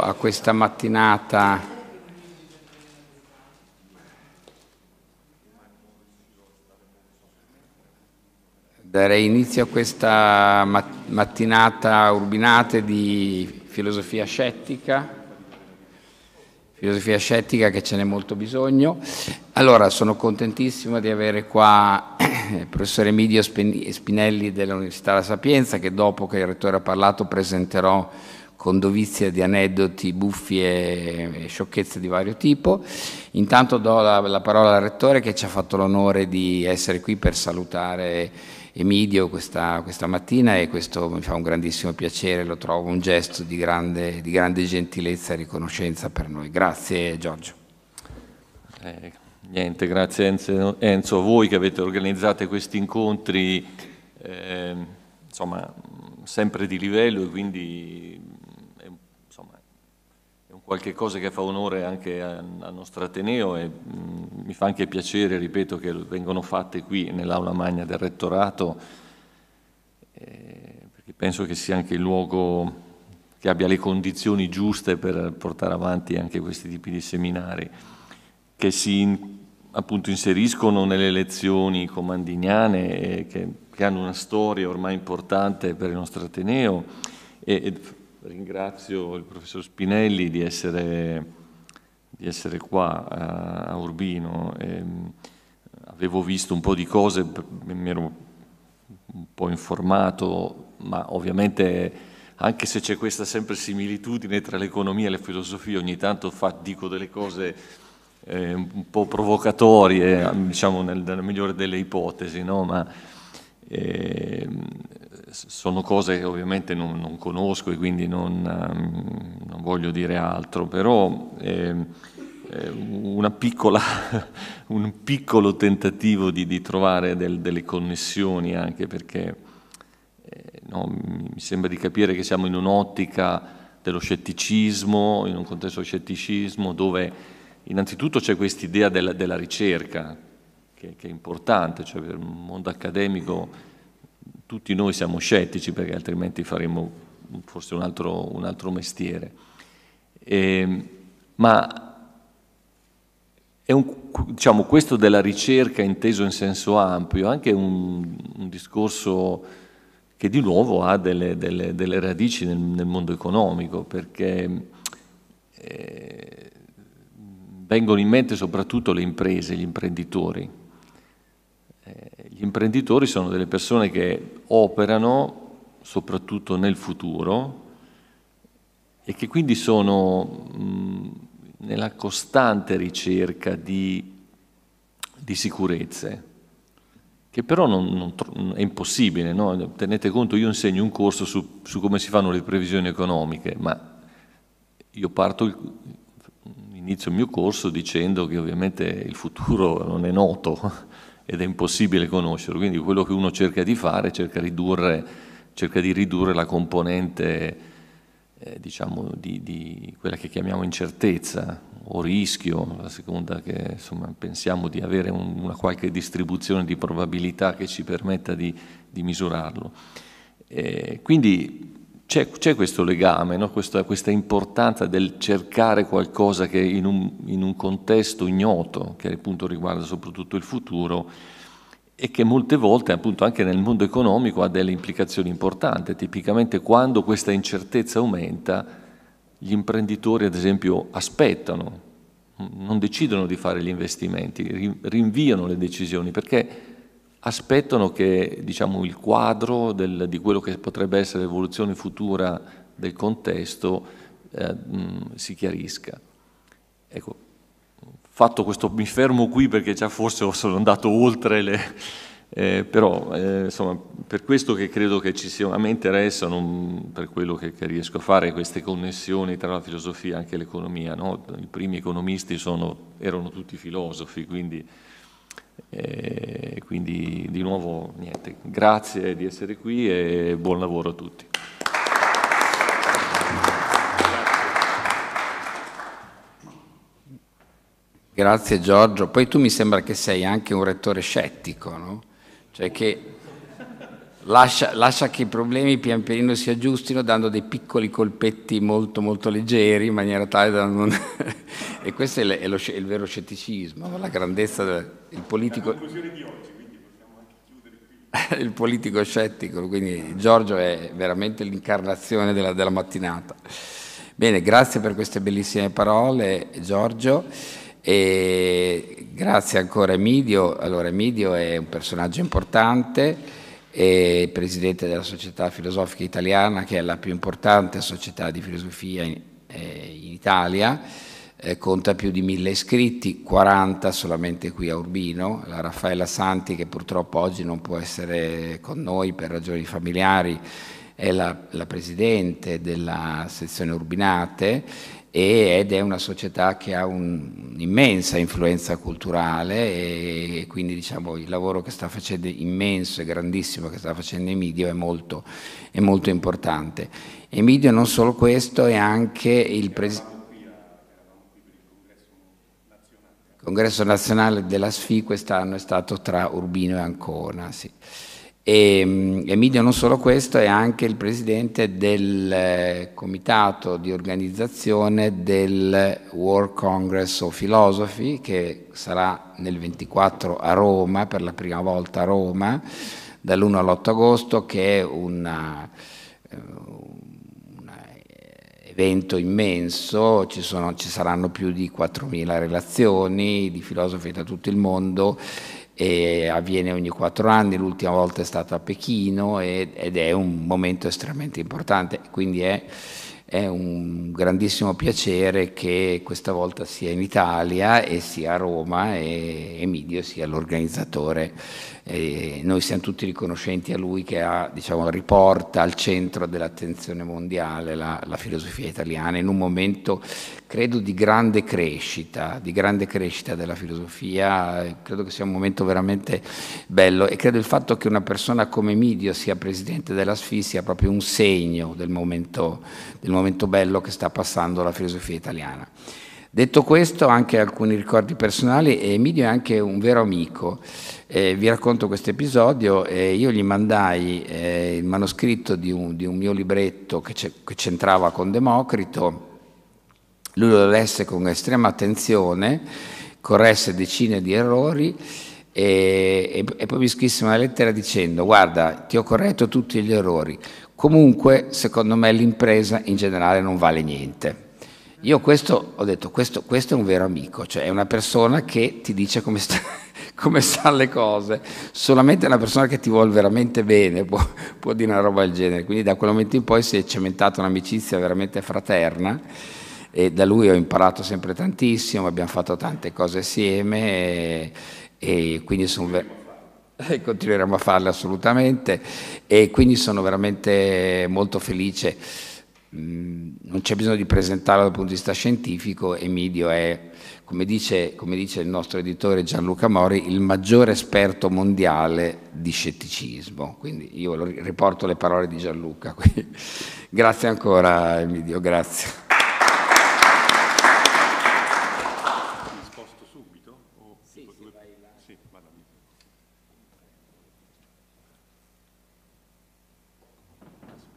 a questa mattinata darei inizio a questa mattinata urbinate di filosofia scettica, filosofia scettica che ce n'è molto bisogno. Allora, sono contentissimo di avere qua il professor Emidio Spinelli dell'Università La Sapienza che dopo che il rettore ha parlato presenterò con dovizie di aneddoti, buffi e, sciocchezze di vario tipo. Intanto do la, la parola al Rettore che ci ha fatto l'onore di essere qui per salutare Emidio questa, questa, mattina e questo mi fa un grandissimo piacere, lo trovo un gesto di grande, di grande gentilezza e riconoscenza per noi. Grazie Giorgio. Eh, niente, grazie Enzo, Enzo, a voi che avete organizzato questi incontri eh, insomma, sempre di livello e quindi qualche cosa che fa onore anche al nostro Ateneo e mm, mi fa anche piacere, ripeto, che vengono fatte qui nell'aula magna del rettorato, eh, perché penso che sia anche il luogo che abbia le condizioni giuste per portare avanti anche questi tipi di seminari, che si appunto inseriscono nelle lezioni comandiniane che, che hanno una storia ormai importante per il nostro Ateneo. E, e ringrazio il professor Spinelli di essere, di essere qua eh, a Urbino. E, ehm, avevo visto un po' di cose, mi ero un po' informato, ma ovviamente anche se c'è questa sempre similitudine tra l'economia e la filosofia, ogni tanto fa, dico delle cose eh, un po' provocatorie, diciamo nel, nella migliore delle ipotesi, no? ma eh, sono cose che ovviamente non, non conosco e quindi non, ehm, non, voglio dire altro, però ehm, eh, piccola, un piccolo tentativo di, di trovare del, delle connessioni anche perché eh, no, mi sembra di capire che siamo in un'ottica dello scetticismo, in un contesto di scetticismo dove innanzitutto c'è questa idea della, della ricerca che, che, è importante, cioè per un mondo accademico tutti noi siamo scettici perché altrimenti faremmo forse un altro, un altro mestiere. E, ehm, ma un, diciamo, questo della ricerca inteso in senso ampio è anche un, un discorso che di nuovo ha delle, delle, delle radici nel, nel, mondo economico, perché eh, vengono in mente soprattutto le imprese, gli imprenditori eh, gli imprenditori sono delle persone che operano soprattutto nel futuro e che quindi sono nella costante ricerca di, di sicurezze, che però non, non, è impossibile. No? Tenete conto, io insegno un corso su, su, come si fanno le previsioni economiche, ma io parto inizio il mio corso dicendo che ovviamente il futuro non è noto ed è impossibile conoscerlo. Quindi quello che uno cerca di fare, cerca, ridurre, cerca di ridurre la componente, eh, diciamo, di, di, quella che chiamiamo incertezza o rischio, a seconda che insomma, pensiamo di avere un, una qualche distribuzione di probabilità che ci permetta di, di misurarlo. Eh, quindi c'è, c'è, questo legame, no? questa, questa, importanza del cercare qualcosa che in un, in un, contesto ignoto, che appunto riguarda soprattutto il futuro, e che molte volte appunto anche nel mondo economico ha delle implicazioni importanti. Tipicamente quando questa incertezza aumenta, gli imprenditori ad esempio aspettano, non decidono di fare gli investimenti, rinviano le decisioni perché aspettano che diciamo, il quadro del, di quello che potrebbe essere l'evoluzione futura del contesto eh, mh, si chiarisca. Ecco, fatto questo, mi fermo qui perché già forse sono andato oltre le... Eh, però eh, insomma, per questo che credo che ci sia, a me interessano per quello che, che riesco a fare queste connessioni tra la filosofia e anche l'economia. No? I primi economisti sono, erano tutti filosofi, quindi e quindi di nuovo niente, grazie di essere qui e buon lavoro a tutti. Grazie Giorgio. Poi tu mi sembra che sei anche un rettore scettico, no? Cioè che lascia, lascia, che i problemi pian pianino si aggiustino dando dei piccoli colpetti molto molto leggeri in maniera tale da non... e questo è, le, è, lo, è, il vero scetticismo, la grandezza del politico... il politico scettico, quindi Giorgio è veramente l'incarnazione della, della mattinata. Bene, grazie per queste bellissime parole Giorgio e grazie ancora Emidio. Allora Emidio è un personaggio importante e presidente della Società Filosofica Italiana, che è la più importante società di filosofia in, eh, in Italia, eh, conta più di mille iscritti, 40 solamente qui a Urbino, la Raffaella Santi che purtroppo oggi non può essere con noi per ragioni familiari, è la, la presidente della sezione Urbinate ed è una società che ha un'immensa influenza culturale e, quindi diciamo, il lavoro che sta facendo immenso e grandissimo che sta facendo Emidio è molto, è molto importante. Emidio non solo questo è anche il presidente Il congresso nazionale della SFI quest'anno è stato tra Urbino e Ancona. Sì. E, mm, Emilio non solo questo, è anche il presidente del eh, comitato di organizzazione del World Congress of Philosophy che sarà nel 24 a Roma, per la prima volta a Roma, dall'1 all'8 agosto, che è una, eh, un eh, evento immenso, ci, sono, ci saranno più di 4.000 relazioni di filosofi da tutto il mondo e avviene ogni quattro anni, l'ultima volta è stato a Pechino ed è un momento estremamente importante, quindi è, è, un grandissimo piacere che questa volta sia in Italia e sia a Roma e Emidio sia l'organizzatore e noi siamo tutti riconoscenti a lui che ha, diciamo, riporta al centro dell'attenzione mondiale la, la, filosofia italiana in un momento, credo, di grande crescita, di grande crescita della filosofia, credo che sia un momento veramente bello e credo il fatto che una persona come Midio sia presidente della SFI sia proprio un segno del momento, del momento bello che sta passando la filosofia italiana. Detto questo, anche alcuni ricordi personali, Emilio è anche un vero amico. Eh, vi racconto questo episodio, eh, io gli mandai eh, il manoscritto di un, di un mio libretto che, c'entrava con Democrito, lui lo lesse con estrema attenzione, corresse decine di errori e, e, e, poi mi scrisse una lettera dicendo guarda ti ho corretto tutti gli errori, comunque secondo me l'impresa in generale non vale niente. Io questo ho detto, questo, questo, è un vero amico, cioè è una persona che ti dice come, sta, come stanno le cose, solamente una persona che ti vuole veramente bene può, può, dire una roba del genere, quindi da quel momento in poi si è cementata un'amicizia veramente fraterna e da lui ho imparato sempre tantissimo, abbiamo fatto tante cose assieme e, e quindi sono ver- e continueremo a farle assolutamente e quindi sono veramente molto felice non c'è bisogno di presentarlo dal punto di vista scientifico, Emilio è, come dice, come dice il nostro editore Gianluca Mori, il maggiore esperto mondiale di scetticismo. Quindi io riporto le parole di Gianluca. grazie ancora Emilio, grazie.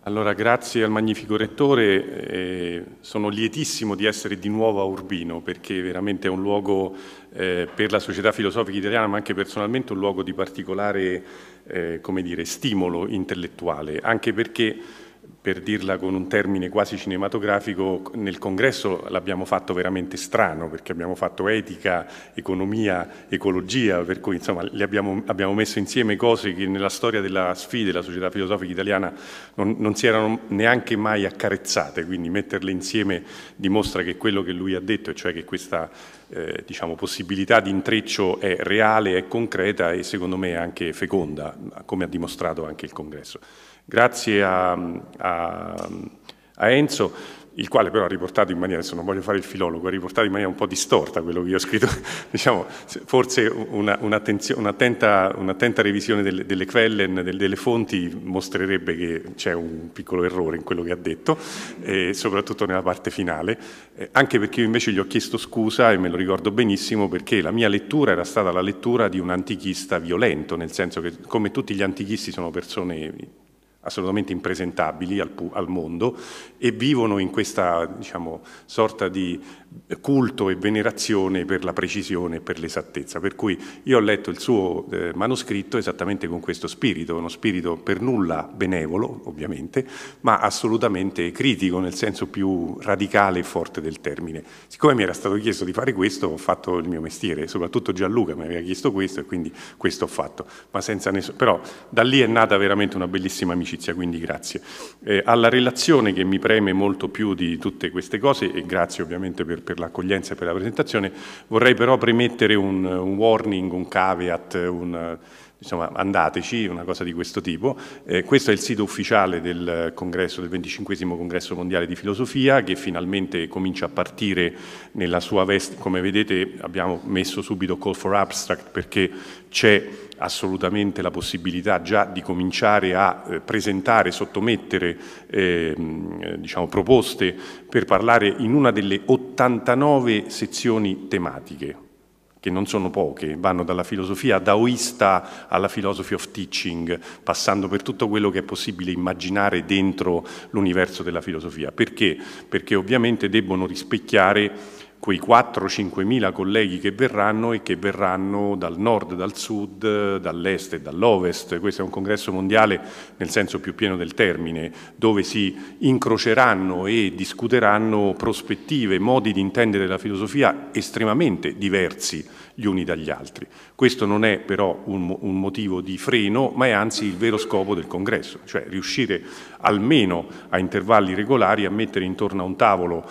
Allora, grazie al magnifico Rettore, eh, sono lietissimo di essere di nuovo a Urbino perché veramente è un luogo eh, per la società filosofica italiana, ma anche personalmente un luogo di particolare eh, dire, stimolo intellettuale, anche perché per dirla con un termine quasi cinematografico, nel congresso l'abbiamo fatto veramente strano, perché abbiamo fatto etica, economia, ecologia, per cui insomma abbiamo, abbiamo, messo insieme cose che nella storia della sfida della società filosofica italiana non, non si erano neanche mai accarezzate, quindi metterle insieme dimostra che quello che lui ha detto, e cioè che questa eh, diciamo, possibilità di intreccio è reale, è concreta e secondo me anche feconda, come ha dimostrato anche il congresso. Grazie a, a, a Enzo il quale però ha riportato in maniera, adesso non voglio fare il filologo, ha riportato in maniera un po' distorta quello che io ho scritto, diciamo, forse una, un'attenta, un'attenta, revisione delle, delle quellen, delle, delle, fonti mostrerebbe che c'è un piccolo errore in quello che ha detto, eh, soprattutto nella parte finale, eh, anche perché io invece gli ho chiesto scusa e me lo ricordo benissimo perché la mia lettura era stata la lettura di un antichista violento, nel senso che come tutti gli antichisti sono persone assolutamente impresentabili al, al mondo e vivono in questa diciamo, sorta di culto e venerazione per la precisione e per l'esattezza. Per cui io ho letto il suo eh, manoscritto esattamente con questo spirito, uno spirito per nulla benevolo, ovviamente, ma assolutamente critico nel senso più radicale e forte del termine. Siccome mi era stato chiesto di fare questo, ho fatto il mio mestiere, soprattutto Gianluca mi aveva chiesto questo e quindi questo ho fatto. Ma senza Nessun... Però da lì è nata veramente una bellissima amicizia, quindi grazie. Eh, alla relazione che mi preme molto più di tutte queste cose, e grazie ovviamente per per l'accoglienza e per la presentazione, vorrei però premettere un, un warning, un caveat, un, insomma andateci, una cosa di questo tipo. Eh, questo è il sito ufficiale del, congresso, del 25 congresso mondiale di filosofia che finalmente comincia a partire nella sua veste, come vedete abbiamo messo subito Call for Abstract perché c'è assolutamente la possibilità già di cominciare a eh, presentare, sottomettere ehm, eh, diciamo, proposte per parlare in una delle 89 sezioni tematiche che non sono poche, vanno dalla filosofia daoista alla philosophy of teaching, passando per tutto quello che è possibile immaginare dentro l'universo della filosofia. Perché? Perché ovviamente debbono rispecchiare quei 4-5 mila colleghi che verranno e che verranno dal nord, dal sud, dall'est e dall'ovest. Questo è un congresso mondiale nel senso più pieno del termine, dove si incroceranno e discuteranno prospettive, modi di intendere la filosofia estremamente diversi gli uni dagli altri. Questo non è però un, un, motivo di freno, ma è anzi il vero scopo del congresso, cioè riuscire almeno a intervalli regolari a mettere intorno a un tavolo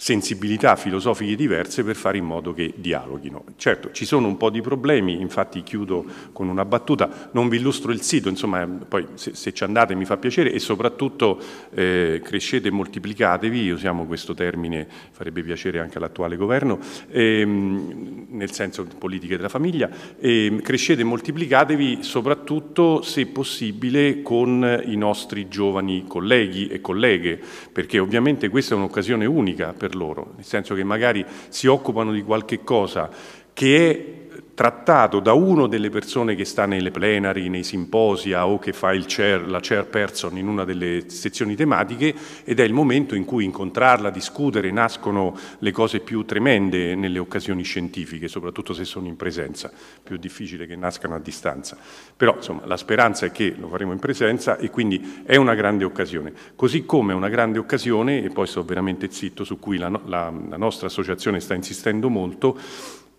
sensibilità filosofiche diverse per fare in modo che dialoghino. Certo, ci sono un po' di problemi, infatti chiudo con una battuta, non vi illustro il sito, insomma, poi se, se ci andate mi fa piacere e soprattutto eh, crescete e moltiplicatevi, usiamo questo termine, farebbe piacere anche all'attuale governo, ehm, nel senso politiche della famiglia, ehm, crescete e moltiplicatevi soprattutto se possibile con i nostri giovani colleghi e colleghe, perché ovviamente questa è un'occasione unica per per loro, nel senso che magari si occupano di qualche cosa che è trattato da una delle persone che sta nelle plenari, nei simposia o che fa il chair, la chairperson in una delle sezioni tematiche ed è il momento in cui incontrarla, discutere, nascono le cose più tremende nelle occasioni scientifiche, soprattutto se sono in presenza, più difficile che nascano a distanza. Però insomma, la speranza è che lo faremo in presenza e quindi è una grande occasione. Così come è una grande occasione, e poi sto veramente zitto su cui la, la, la nostra associazione sta insistendo molto,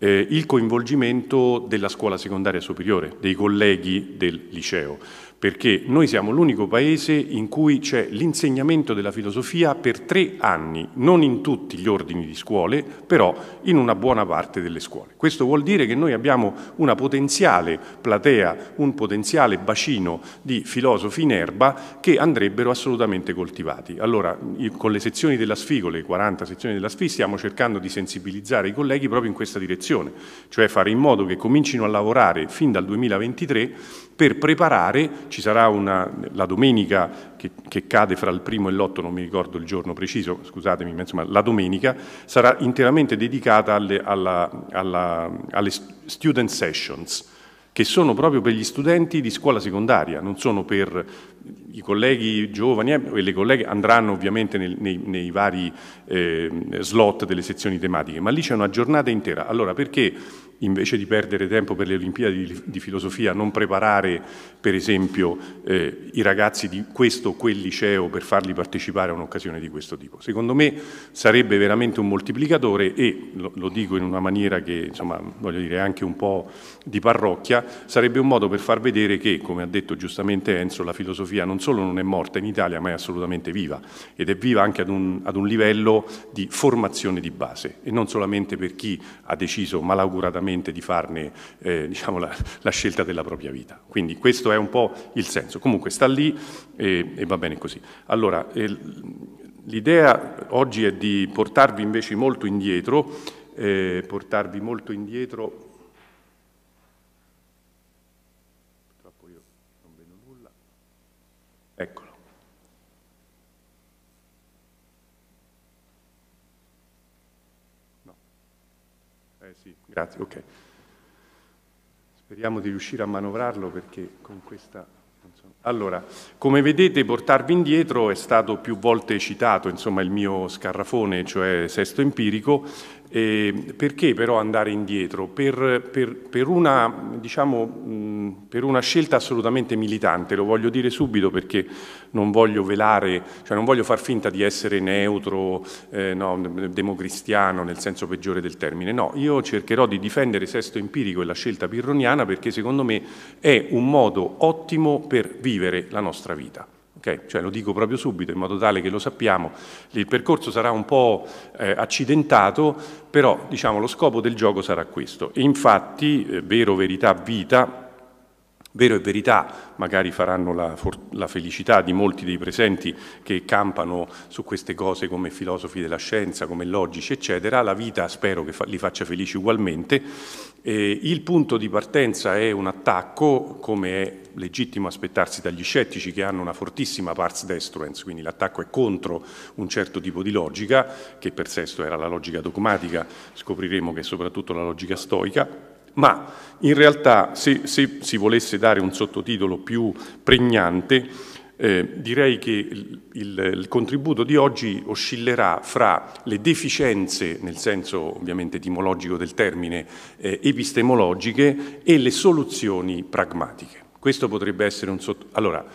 eh, il coinvolgimento della scuola secondaria superiore, dei colleghi del liceo perché noi siamo l'unico paese in cui c'è l'insegnamento della filosofia per tre anni, non in tutti gli ordini di scuole, però in una buona parte delle scuole. Questo vuol dire che noi abbiamo una potenziale platea, un potenziale bacino di filosofi in erba che andrebbero assolutamente coltivati. Allora, con le sezioni della SFI, con le 40 sezioni della SFI, stiamo cercando di sensibilizzare i colleghi proprio in questa direzione, cioè fare in modo che comincino a lavorare fin dal 2023 per preparare, ci sarà una, la domenica che, che, cade fra il primo e l'otto, non mi ricordo il giorno preciso, scusatemi, ma insomma la domenica sarà interamente dedicata alle, alla, alla, alle student sessions, che sono proprio per gli studenti di scuola secondaria, non sono per i colleghi giovani eh, e le colleghe andranno ovviamente nei, nei, nei vari eh, slot delle sezioni tematiche, ma lì c'è una giornata intera. Allora, perché invece di perdere tempo per le Olimpiadi di, filosofia, non preparare per esempio eh, i ragazzi di questo o quel liceo per farli partecipare a un'occasione di questo tipo. Secondo me sarebbe veramente un moltiplicatore e lo, lo dico in una maniera che insomma voglio dire anche un po' di parrocchia sarebbe un modo per far vedere che, come ha detto giustamente Enzo, la filosofia non solo non è morta in Italia, ma è assolutamente viva ed è viva anche ad un, ad un livello di formazione di base e non solamente per chi ha deciso malauguratamente di farne eh, diciamo, la, la, scelta della propria vita. Quindi questo è un po' il senso. Comunque sta lì e, e va bene così. Allora, eh, l'idea oggi è di portarvi invece molto indietro, eh, portarvi molto indietro Grazie, ok. Speriamo di riuscire a manovrarlo perché con questa... Allora, come vedete portarvi indietro è stato più volte citato, insomma, il mio scarrafone, cioè sesto empirico, eh, perché però andare indietro? Per, per, per, una, diciamo, mh, mm, per, una, scelta assolutamente militante, lo voglio dire subito perché non voglio velare, cioè non voglio far finta di essere neutro, eh, no, democristiano nel senso peggiore del termine. No, io cercherò di difendere Sesto Empirico e la scelta pirroniana perché secondo me è un modo ottimo per vivere la nostra vita. Okay? Cioè, lo dico proprio subito in modo tale che lo sappiamo, il percorso sarà un po' eh, accidentato, però diciamo, lo scopo del gioco sarà questo. E infatti, eh, vero, verità, vita, Vero e verità magari faranno la, la, felicità di molti dei presenti che campano su queste cose come filosofi della scienza, come logici, eccetera. La vita spero che fa, li faccia felici ugualmente. Eh, il punto di partenza è un attacco, come è legittimo aspettarsi dagli scettici che hanno una fortissima pars destruens, quindi l'attacco è contro un certo tipo di logica, che per Sesto era la logica dogmatica, scopriremo che è soprattutto la logica stoica ma in realtà se, se si volesse dare un sottotitolo più pregnante, eh, direi che il, il, il, contributo di oggi oscillerà fra le deficienze, nel senso ovviamente etimologico del termine, eh, epistemologiche e le soluzioni pragmatiche. Questo potrebbe essere un sottotitolo. Allora,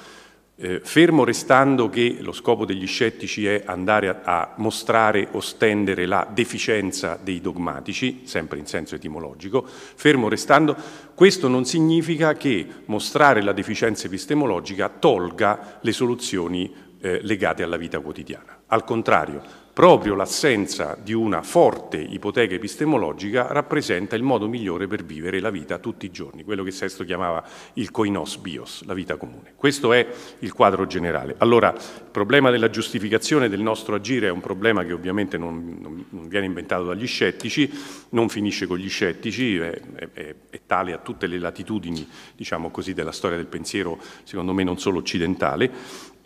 eh, fermo restando che lo scopo degli scettici è andare a, a, mostrare o stendere la deficienza dei dogmatici, sempre in senso etimologico, fermo restando, questo non significa che mostrare la deficienza epistemologica tolga le soluzioni eh, legate alla vita quotidiana. Al contrario, proprio l'assenza di una forte ipoteca epistemologica rappresenta il modo migliore per vivere la vita tutti i giorni, quello che Sesto chiamava il koinos bios, la vita comune. Questo è il quadro generale. Allora, il problema della giustificazione del nostro agire è un problema che ovviamente non, non, non viene inventato dagli scettici, non finisce con gli scettici, è, è, è tale a tutte le latitudini, diciamo così, della storia del pensiero, secondo me non solo occidentale,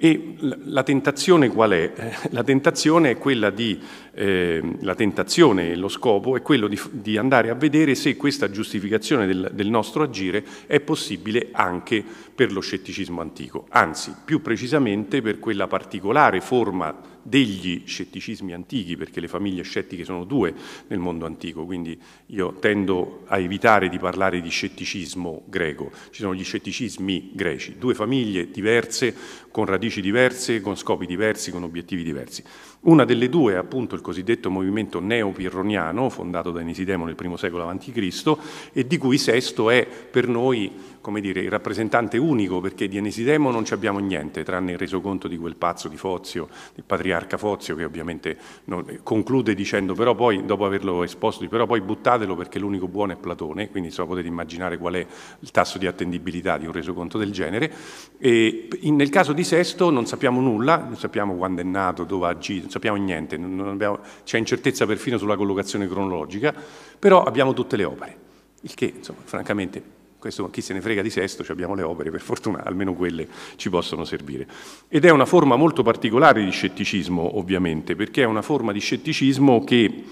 e la tentazione qual è? Eh, la tentazione è quella di eh, la tentazione e lo scopo è quello di, di, andare a vedere se questa giustificazione del, del nostro agire è possibile anche per lo scetticismo antico, anzi più precisamente per quella particolare forma degli scetticismi antichi, perché le famiglie scettiche sono due nel mondo antico, quindi io tendo a evitare di parlare di scetticismo greco, ci sono gli scetticismi greci, due famiglie diverse, con radici diverse, con scopi diversi, con obiettivi diversi. Una delle due è appunto il cosiddetto movimento neopirroniano, fondato da Enisidemo nel primo secolo a.C., e di cui Sesto è per noi come dire, il rappresentante unico, perché di Enesidemo non ci abbiamo niente, tranne il resoconto di quel pazzo di Fozio, il patriarca Fozio, che ovviamente non, conclude dicendo, però poi, dopo averlo esposto, però poi buttatelo perché l'unico buono è Platone, quindi insomma, potete immaginare qual è il tasso di attendibilità di un resoconto del genere. E nel caso di Sesto non sappiamo nulla, non sappiamo quando è nato, dove ha agito, non sappiamo niente, non abbiamo, c'è incertezza perfino sulla collocazione cronologica, però abbiamo tutte le opere, il che, insomma, francamente questo chi se ne frega di sesto, abbiamo le opere, per fortuna almeno quelle ci possono servire. Ed è una forma molto particolare di scetticismo, ovviamente, perché è una forma di scetticismo che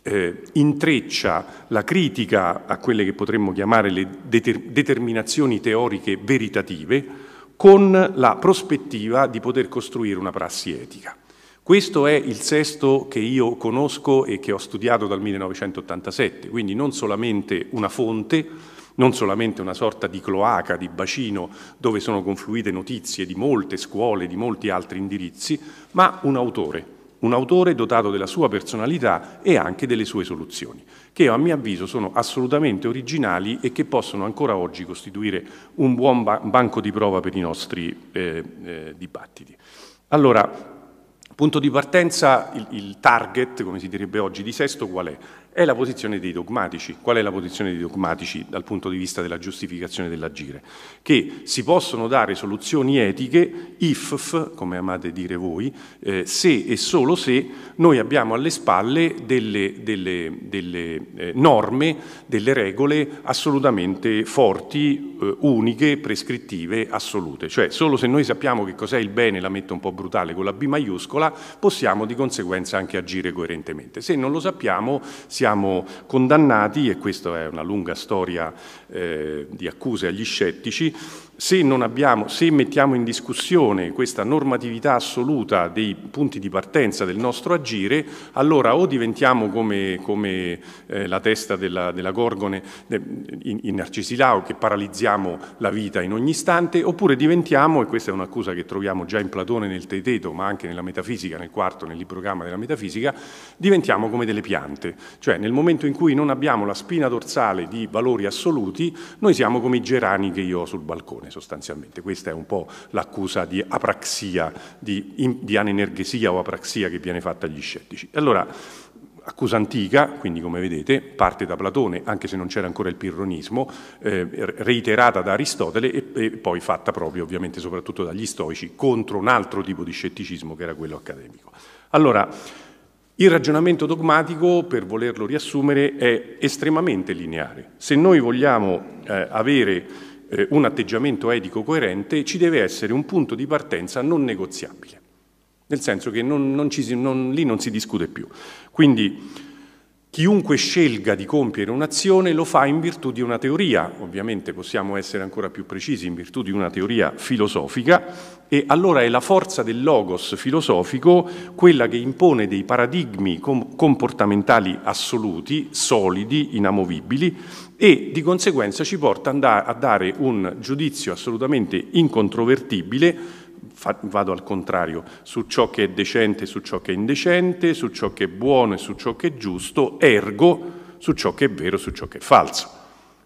eh, intreccia la critica a quelle che potremmo chiamare le deter determinazioni teoriche veritative con la prospettiva di poter costruire una prassi etica. Questo è il sesto che io conosco e che ho studiato dal 1987, quindi non solamente una fonte, non solamente una sorta di cloaca, di bacino dove sono confluite notizie di molte scuole, di molti altri indirizzi, ma un autore, un autore dotato della sua personalità e anche delle sue soluzioni, che a mio avviso sono assolutamente originali e che possono ancora oggi costituire un buon ba banco di prova per i nostri eh, eh, dibattiti. Allora, punto di partenza, il, il target, come si direbbe oggi, di Sesto qual è? è la posizione dei dogmatici. Qual è la posizione dei dogmatici dal punto di vista della giustificazione dell'agire? Che si possono dare soluzioni etiche if, come amate dire voi, eh, se e solo se noi abbiamo alle spalle delle, delle, delle eh, norme, delle regole assolutamente forti, eh, uniche, prescrittive, assolute. Cioè solo se noi sappiamo che cos'è il bene, la metto un po' brutale con la B maiuscola, possiamo di conseguenza anche agire coerentemente. Se non lo sappiamo, si siamo condannati, e questa è una lunga storia eh, di accuse agli scettici, se non abbiamo, se mettiamo in discussione questa normatività assoluta dei punti di partenza del nostro agire, allora o diventiamo come, come eh, la testa della, della Gorgone in, in Narcisilao, che paralizziamo la vita in ogni istante, oppure diventiamo, e questa è un'accusa che troviamo già in Platone nel Teteto, ma anche nella metafisica, nel quarto, nel librogramma della metafisica, diventiamo come delle piante. Cioè nel momento in cui non abbiamo la spina dorsale di valori assoluti, noi siamo come i gerani che io ho sul balcone sostanzialmente. Questa è un po' l'accusa di apraxia, di, di anenergesia o apraxia che viene fatta agli scettici. Allora, accusa antica, quindi come vedete parte da Platone, anche se non c'era ancora il pirronismo, eh, reiterata da Aristotele e, e, poi fatta proprio ovviamente soprattutto dagli stoici contro un altro tipo di scetticismo che era quello accademico. Allora, il ragionamento dogmatico, per volerlo riassumere, è estremamente lineare. Se noi vogliamo eh, avere eh, un atteggiamento etico coerente, ci deve essere un punto di partenza non negoziabile, nel senso che non, non si, non, lì non si discute più. Quindi chiunque scelga di compiere un'azione lo fa in virtù di una teoria, ovviamente possiamo essere ancora più precisi, in virtù di una teoria filosofica, e allora è la forza del logos filosofico quella che impone dei paradigmi comportamentali assoluti, solidi, inamovibili, e di conseguenza ci porta a dare un giudizio assolutamente incontrovertibile vado al contrario, su ciò che è decente, e su ciò che è indecente, su ciò che è buono e su ciò che è giusto, ergo su ciò che è vero, e su ciò che è falso.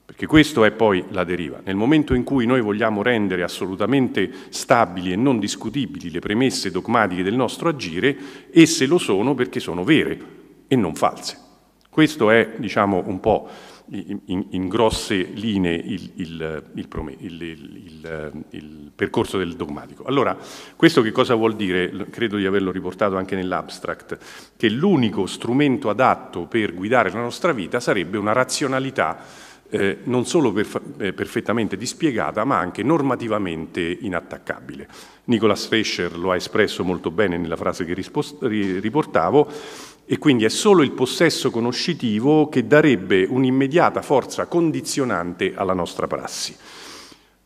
Perché questa è poi la deriva. Nel momento in cui noi vogliamo rendere assolutamente stabili e non discutibili le premesse dogmatiche del nostro agire, esse lo sono perché sono vere e non false. Questo è, diciamo, un po' in, in grosse linee il, il, il, percorso del dogmatico. Allora, questo che cosa vuol dire? Credo di averlo riportato anche nell'abstract, che l'unico strumento adatto per guidare la nostra vita sarebbe una razionalità eh, non solo perf eh, perfettamente dispiegata, ma anche normativamente inattaccabile. Nicolas Fescher lo ha espresso molto bene nella frase che riportavo, e quindi è solo il possesso conoscitivo che darebbe un'immediata forza condizionante alla nostra prassi.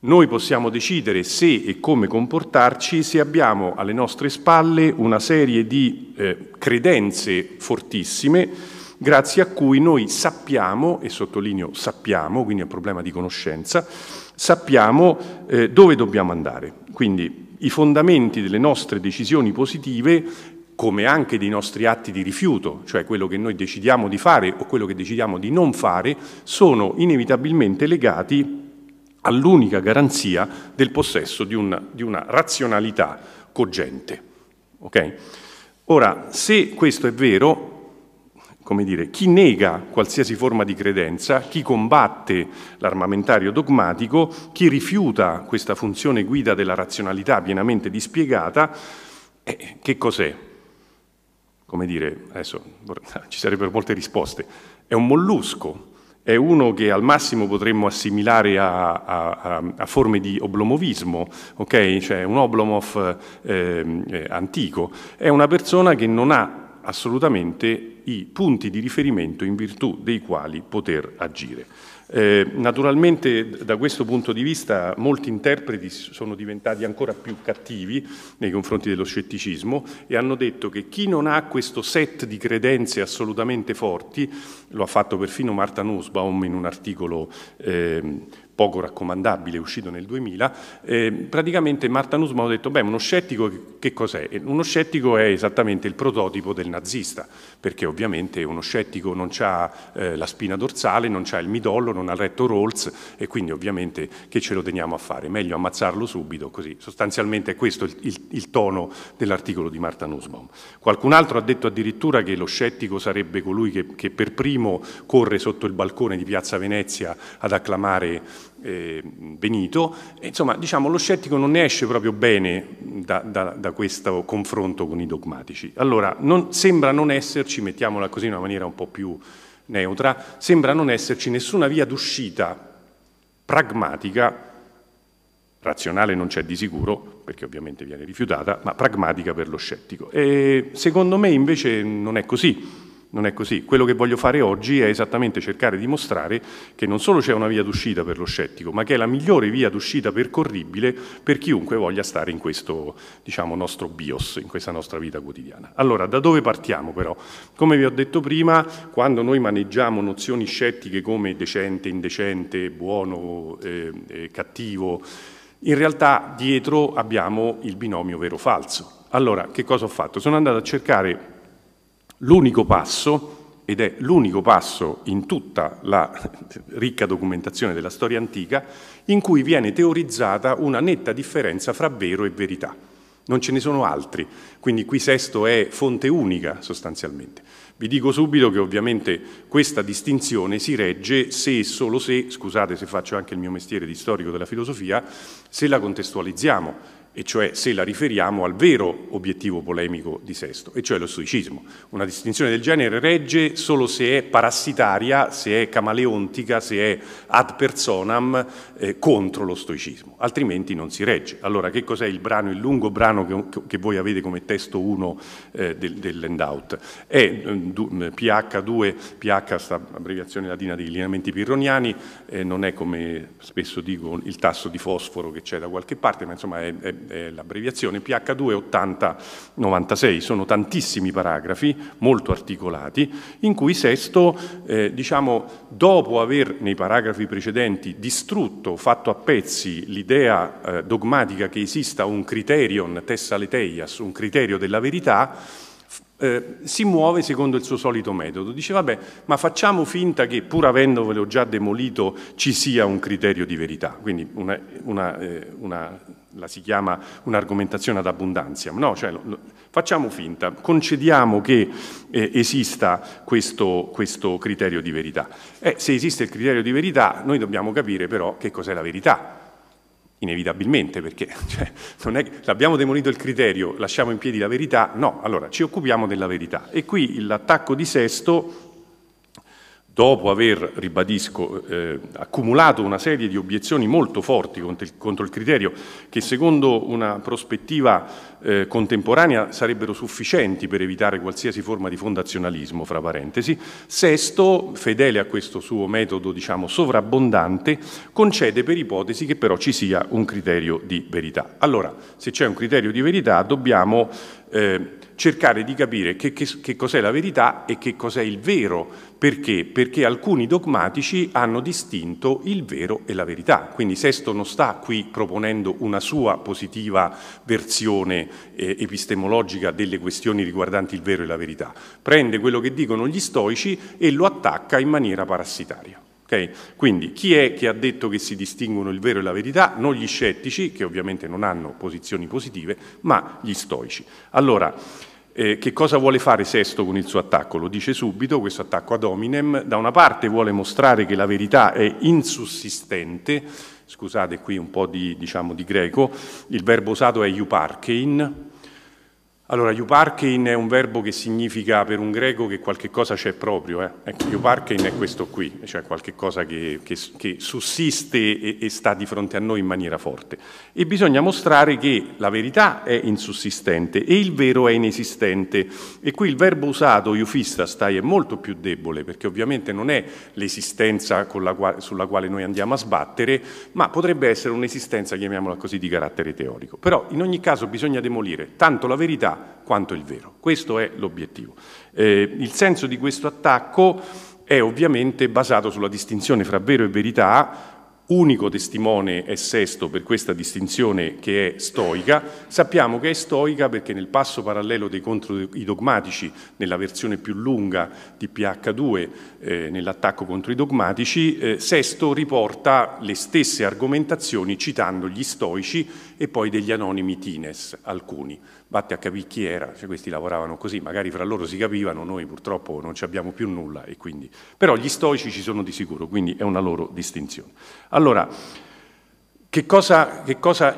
Noi possiamo decidere se e come comportarci se abbiamo alle nostre spalle una serie di eh, credenze fortissime grazie a cui noi sappiamo, e sottolineo sappiamo, quindi è un problema di conoscenza, sappiamo eh, dove dobbiamo andare. Quindi i fondamenti delle nostre decisioni positive come anche dei nostri atti di rifiuto, cioè quello che noi decidiamo di fare o quello che decidiamo di non fare, sono inevitabilmente legati all'unica garanzia del possesso di una, di una razionalità cogente. Okay? Ora, se questo è vero, come dire, chi nega qualsiasi forma di credenza, chi combatte l'armamentario dogmatico, chi rifiuta questa funzione guida della razionalità pienamente dispiegata, eh, che cos'è? come dire, adesso ci sarebbero molte risposte, è un mollusco, è uno che al massimo potremmo assimilare a, a, a, forme di oblomovismo, ok? Cioè un oblomov eh, eh, antico, è una persona che non ha assolutamente i punti di riferimento in virtù dei quali poter agire. Eh, naturalmente da questo punto di vista molti interpreti sono diventati ancora più cattivi nei confronti dello scetticismo e hanno detto che chi non ha questo set di credenze assolutamente forti, lo ha fatto perfino Marta Nussbaum in un articolo eh, poco raccomandabile, uscito nel 2000, eh, praticamente Marta Nussbaum ha detto, beh, uno scettico che cos'è? Uno scettico è esattamente il prototipo del nazista, perché ovviamente uno scettico non ha eh, la spina dorsale, non ha il midollo, non ha retto Rolls, e quindi ovviamente che ce lo teniamo a fare? Meglio ammazzarlo subito, così sostanzialmente è questo il, il, il tono dell'articolo di Marta Nussbaum. Qualcun altro ha detto addirittura che lo scettico sarebbe colui che, che per primo corre sotto il balcone di Piazza Venezia ad acclamare eh, Benito, e, insomma diciamo lo scettico non ne esce proprio bene da, da, da questo confronto con i dogmatici. Allora non, sembra non esserci, mettiamola così in una maniera un po' più neutra, sembra non esserci nessuna via d'uscita pragmatica, razionale non c'è di sicuro, perché ovviamente viene rifiutata, ma pragmatica per lo scettico. E secondo me invece non è così. Non è così. Quello che voglio fare oggi è esattamente cercare di mostrare che non solo c'è una via d'uscita per lo scettico, ma che è la migliore via d'uscita percorribile per chiunque voglia stare in questo diciamo, nostro bios, in questa nostra vita quotidiana. Allora, da dove partiamo però? Come vi ho detto prima, quando noi maneggiamo nozioni scettiche come decente, indecente, buono, eh, eh, cattivo, in realtà dietro abbiamo il binomio vero-falso. Allora, che cosa ho fatto? Sono andato a cercare L'unico passo, ed è l'unico passo in tutta la ricca documentazione della storia antica, in cui viene teorizzata una netta differenza fra vero e verità. Non ce ne sono altri, quindi qui Sesto è fonte unica sostanzialmente. Vi dico subito che ovviamente questa distinzione si regge se e solo se, scusate se faccio anche il mio mestiere di storico della filosofia, se la contestualizziamo e cioè se la riferiamo al vero obiettivo polemico di Sesto, e cioè lo stoicismo. Una distinzione del genere regge solo se è parassitaria, se è camaleontica, se è ad personam eh, contro lo stoicismo altrimenti non si regge. Allora, che cos'è il brano, il lungo brano che, che voi avete come testo 1 eh, del, dell'endout? È PH2, mm, mm, PH sta abbreviazione latina dei lineamenti pirroniani, eh, non è come spesso dico il tasso di fosforo che c'è da qualche parte, ma insomma è, è, è l'abbreviazione PH2 8096, sono tantissimi paragrafi molto articolati in cui Sesto, eh, diciamo, dopo aver nei paragrafi precedenti distrutto, fatto a pezzi l'idea l'idea eh, dogmatica che esista un criterion tessaleteias, un criterio della verità, eh, si muove secondo il suo solito metodo. Dice, vabbè, ma facciamo finta che, pur avendovelo già demolito, ci sia un criterio di verità. Quindi una, una, eh, una, la si chiama un'argomentazione ad abbondanza. No, cioè, lo, lo, facciamo finta, concediamo che eh, esista questo, questo, criterio di verità. Eh, se esiste il criterio di verità, noi dobbiamo capire però che cos'è la verità inevitabilmente, perché cioè, non è, abbiamo demolito il criterio, lasciamo in piedi la verità, no, allora ci occupiamo della verità. E qui l'attacco di Sesto dopo aver, ribadisco, eh, accumulato una serie di obiezioni molto forti contro il criterio che secondo una prospettiva eh, contemporanea sarebbero sufficienti per evitare qualsiasi forma di fondazionalismo, fra parentesi, Sesto, fedele a questo suo metodo diciamo, sovrabbondante, concede per ipotesi che però ci sia un criterio di verità. Allora, se c'è un criterio di verità dobbiamo... Eh, cercare di capire che, che, che cos'è la verità e che cos'è il vero. Perché? Perché alcuni dogmatici hanno distinto il vero e la verità. Quindi Sesto non sta qui proponendo una sua positiva versione eh, epistemologica delle questioni riguardanti il vero e la verità. Prende quello che dicono gli stoici e lo attacca in maniera parassitaria. Okay? Quindi chi è che ha detto che si distinguono il vero e la verità? Non gli scettici, che ovviamente non hanno posizioni positive, ma gli stoici. Allora, eh, che cosa vuole fare Sesto con il suo attacco? Lo dice subito, questo attacco ad hominem, da una parte vuole mostrare che la verità è insussistente, scusate qui un po' di, diciamo, di greco, il verbo usato è iuparchein, allora, Iuparchein è un verbo che significa per un greco che qualche cosa c'è proprio. Eh? Ecco, Iuparchein è questo qui, cioè qualche cosa che, che, che sussiste e, e, sta di fronte a noi in maniera forte. E bisogna mostrare che la verità è insussistente e il vero è inesistente. E qui il verbo usato, iufistastai, è molto più debole, perché ovviamente non è l'esistenza qua, sulla quale noi andiamo a sbattere, ma potrebbe essere un'esistenza, chiamiamola così, di carattere teorico. Però in ogni caso bisogna demolire tanto la verità quanto il vero. Questo è l'obiettivo. Eh, il senso di questo attacco è ovviamente basato sulla distinzione fra vero e verità, unico testimone è Sesto per questa distinzione che è stoica. Sappiamo che è stoica perché nel passo parallelo dei contro i dogmatici, nella versione più lunga di PH2, eh, nell'attacco contro i dogmatici, eh, Sesto riporta le stesse argomentazioni citando gli stoici e poi degli anonimi tines, alcuni. Batte a capire chi era, cioè questi lavoravano così, magari fra loro si capivano, noi purtroppo non ci abbiamo più nulla. Quindi... Però gli stoici ci sono di sicuro, quindi è una loro distinzione. Allora, che cosa, che cosa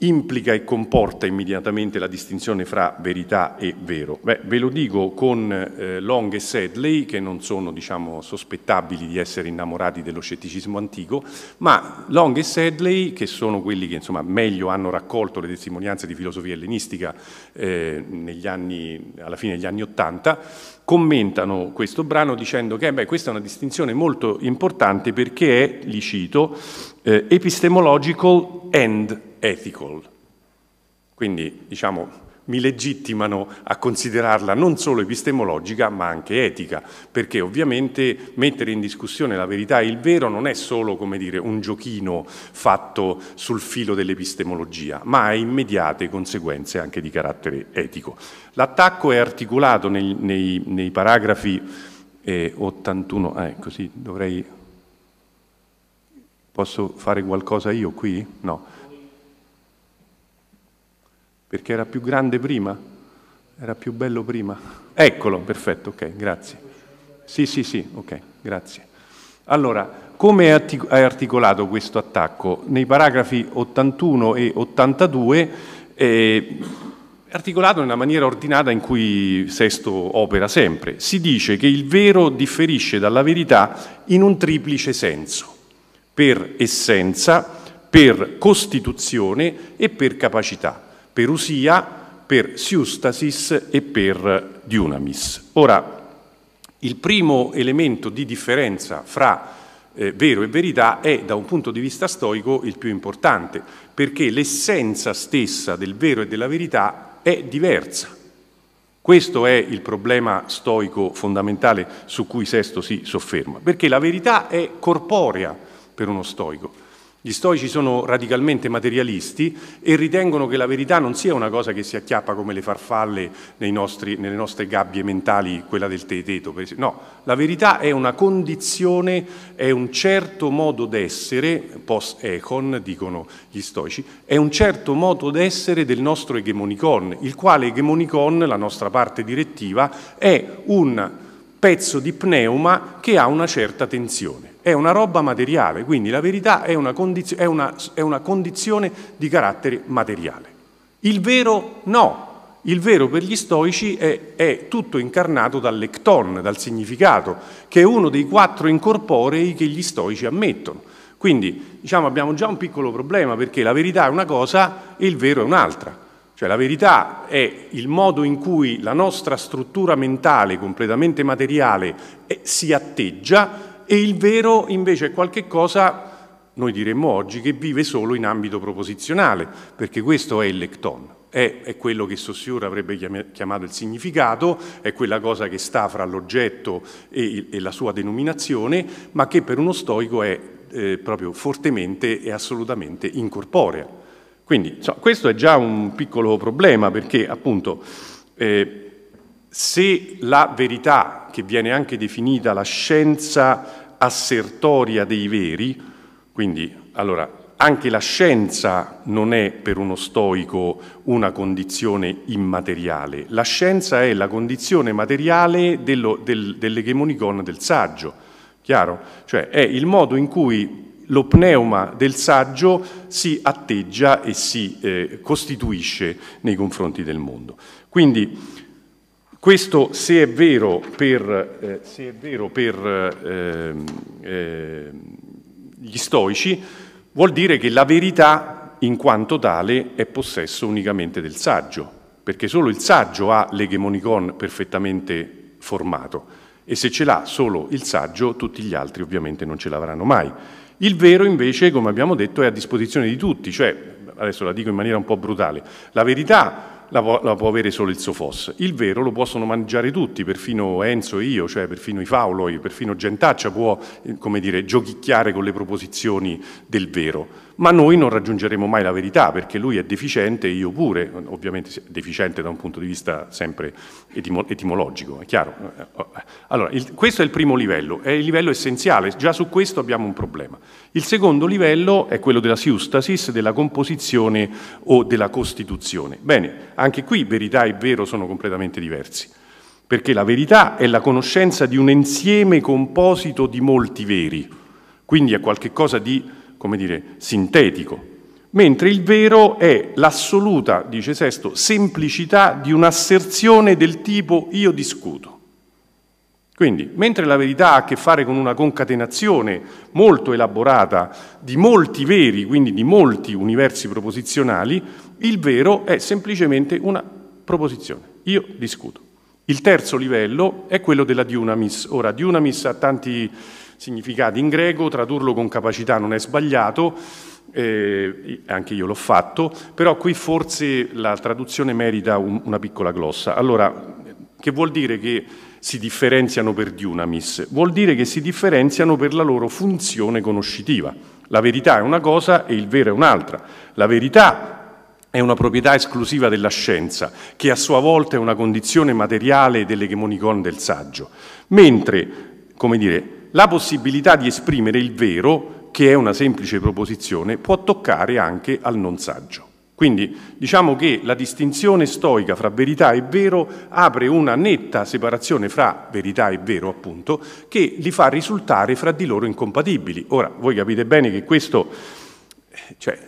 implica e comporta immediatamente la distinzione fra verità e vero? Beh, ve lo dico con eh, Long e Sedley, che non sono diciamo, sospettabili di essere innamorati dello scetticismo antico, ma Long e Sedley, che sono quelli che insomma, meglio hanno raccolto le testimonianze di filosofia ellenistica eh, anni, alla fine degli anni Ottanta, commentano questo brano dicendo che beh, questa è una distinzione molto importante perché è, li cito, eh, epistemological and ethical. Quindi, diciamo, mi legittimano a considerarla non solo epistemologica ma anche etica, perché ovviamente mettere in discussione la verità e il vero non è solo come dire, un giochino fatto sul filo dell'epistemologia, ma ha immediate conseguenze anche di carattere etico. L'attacco è articolato nei, nei, nei paragrafi eh, 81, eh, così dovrei Posso fare qualcosa io qui? No. Perché era più grande prima? Era più bello prima? Eccolo, perfetto, ok, grazie. Sì, sì, sì, ok, grazie. Allora, come è articolato questo attacco? Nei paragrafi 81 e 82 eh, è articolato nella maniera ordinata in cui Sesto opera sempre. Si dice che il vero differisce dalla verità in un triplice senso per essenza, per costituzione e per capacità, per usia, per siustasis e per diunamis. Ora, il primo elemento di differenza fra eh, vero e verità è, da un punto di vista stoico, il più importante, perché l'essenza stessa del vero e della verità è diversa. Questo è il problema stoico fondamentale su cui Sesto si sofferma, perché la verità è corporea, per uno stoico. Gli stoici sono radicalmente materialisti e ritengono che la verità non sia una cosa che si acchiappa come le farfalle nostri, nelle nostre gabbie mentali, quella del teeteto. No, la verità è una condizione, è un certo modo d'essere, post econ dicono gli stoici, è un certo modo d'essere del nostro egemonicon, il quale egemonicon, la nostra parte direttiva, è un pezzo di pneuma che ha una certa tensione è una roba materiale, quindi la verità è una, è una, è una condizione di carattere materiale. Il vero no, il vero per gli stoici è, è, tutto incarnato dall'ecton, dal significato, che è uno dei quattro incorporei che gli stoici ammettono. Quindi diciamo, abbiamo già un piccolo problema perché la verità è una cosa e il vero è un'altra. Cioè la verità è il modo in cui la nostra struttura mentale completamente materiale eh, si atteggia e il vero invece è qualcosa, noi diremmo oggi, che vive solo in ambito proposizionale, perché questo è il lecton, è, è, quello che Saussure avrebbe chiamato il significato, è quella cosa che sta fra l'oggetto e, e la sua denominazione, ma che per uno stoico è eh, proprio fortemente e assolutamente incorporea. Quindi insomma, questo è già un piccolo problema perché appunto eh, se la verità che viene anche definita la scienza assertoria dei veri, quindi allora anche la scienza non è per uno stoico una condizione immateriale, la scienza è la condizione materiale dello, del, dell'egemonicon del saggio, chiaro? Cioè è il modo in cui lo pneuma del saggio si atteggia e si eh, costituisce nei confronti del mondo. Quindi questo, se è vero per, eh, se è vero per eh, ehm, gli stoici, vuol dire che la verità in quanto tale è possesso unicamente del saggio, perché solo il saggio ha l'egemonicon perfettamente formato e se ce l'ha solo il saggio, tutti gli altri ovviamente non ce l'avranno mai. Il vero invece, come abbiamo detto, è a disposizione di tutti, cioè, adesso la dico in maniera un po' brutale, la verità la può, la può, avere solo il Sofos. Il vero lo possono mangiare tutti, perfino Enzo e io, cioè perfino i Fauloi, perfino Gentaccia può eh, come dire, giochicchiare con le proposizioni del vero ma noi non raggiungeremo mai la verità perché lui è deficiente e io pure, ovviamente deficiente da un punto di vista sempre etimologico, è chiaro? Allora, il, questo è il primo livello, è il livello essenziale, già su questo abbiamo un problema. Il secondo livello è quello della siustasis, della composizione o della costituzione. Bene, anche qui verità e vero sono completamente diversi perché la verità è la conoscenza di un insieme composito di molti veri, quindi è qualcosa di come dire, sintetico, mentre il vero è l'assoluta, dice Sesto, semplicità di un'asserzione del tipo io discuto. Quindi, mentre la verità ha a che fare con una concatenazione molto elaborata di molti veri, quindi di molti universi proposizionali, il vero è semplicemente una proposizione. Io discuto. Il terzo livello è quello della Dunamis. Ora, Dunamis ha tanti significati in greco, tradurlo con capacità non è sbagliato, eh, anche io l'ho fatto, però qui forse la traduzione merita un, una piccola glossa. Allora, che vuol dire che si differenziano per dunamis? Vuol dire che si differenziano per la loro funzione conoscitiva. La verità è una cosa e il vero è un'altra. La verità è una proprietà esclusiva della scienza, che a sua volta è una condizione materiale dell'egemonicon del saggio, mentre, come dire, la possibilità di esprimere il vero, che è una semplice proposizione, può toccare anche al non saggio. Quindi diciamo che la distinzione stoica fra verità e vero apre una netta separazione fra verità e vero, appunto, che li fa risultare fra di loro incompatibili. Ora, voi capite bene che questo cioè,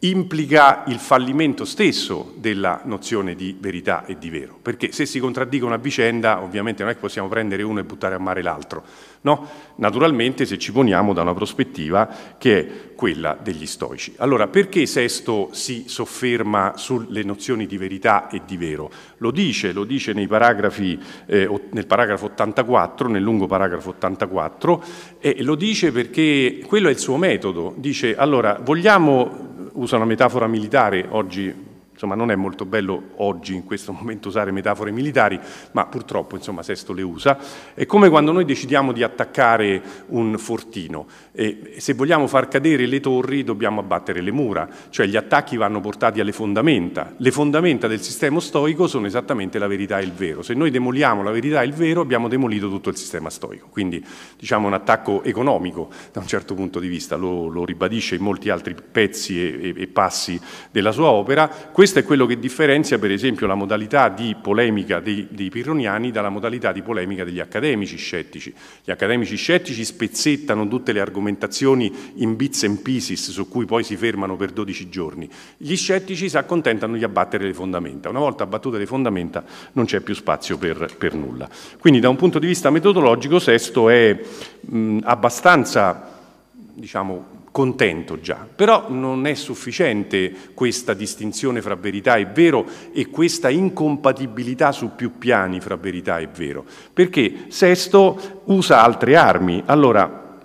implica il fallimento stesso della nozione di verità e di vero, perché se si contraddicono a vicenda, ovviamente non è che possiamo prendere uno e buttare a mare l'altro No? Naturalmente se ci poniamo da una prospettiva che è quella degli stoici. Allora, perché Sesto si sofferma sulle nozioni di verità e di vero? Lo dice, lo dice eh, nel paragrafo 84, nel lungo paragrafo 84, e lo dice perché quello è il suo metodo. Dice, allora, vogliamo, usa una metafora militare, oggi insomma, non è molto bello oggi, in questo momento, usare metafore militari, ma purtroppo insomma, Sesto le usa. È come quando noi decidiamo di attaccare un fortino e se vogliamo far cadere le torri dobbiamo abbattere le mura, cioè gli attacchi vanno portati alle fondamenta. Le fondamenta del sistema stoico sono esattamente la verità e il vero. Se noi demoliamo la verità e il vero abbiamo demolito tutto il sistema stoico, quindi diciamo un attacco economico da un certo punto di vista, lo, lo ribadisce in molti altri pezzi e, e, e passi della sua opera. Questo questo è quello che differenzia per esempio la modalità di polemica dei, dei pirroniani dalla modalità di polemica degli accademici scettici. Gli accademici scettici spezzettano tutte le argomentazioni in bits and pieces su cui poi si fermano per 12 giorni. Gli scettici si accontentano di abbattere le fondamenta. Una volta abbattute le fondamenta non c'è più spazio per, per nulla. Quindi da un punto di vista metodologico Sesto è mh, abbastanza diciamo, contento già, però non è sufficiente questa distinzione fra verità e vero e questa incompatibilità su più piani fra verità e vero, perché Sesto usa altre armi. Allora,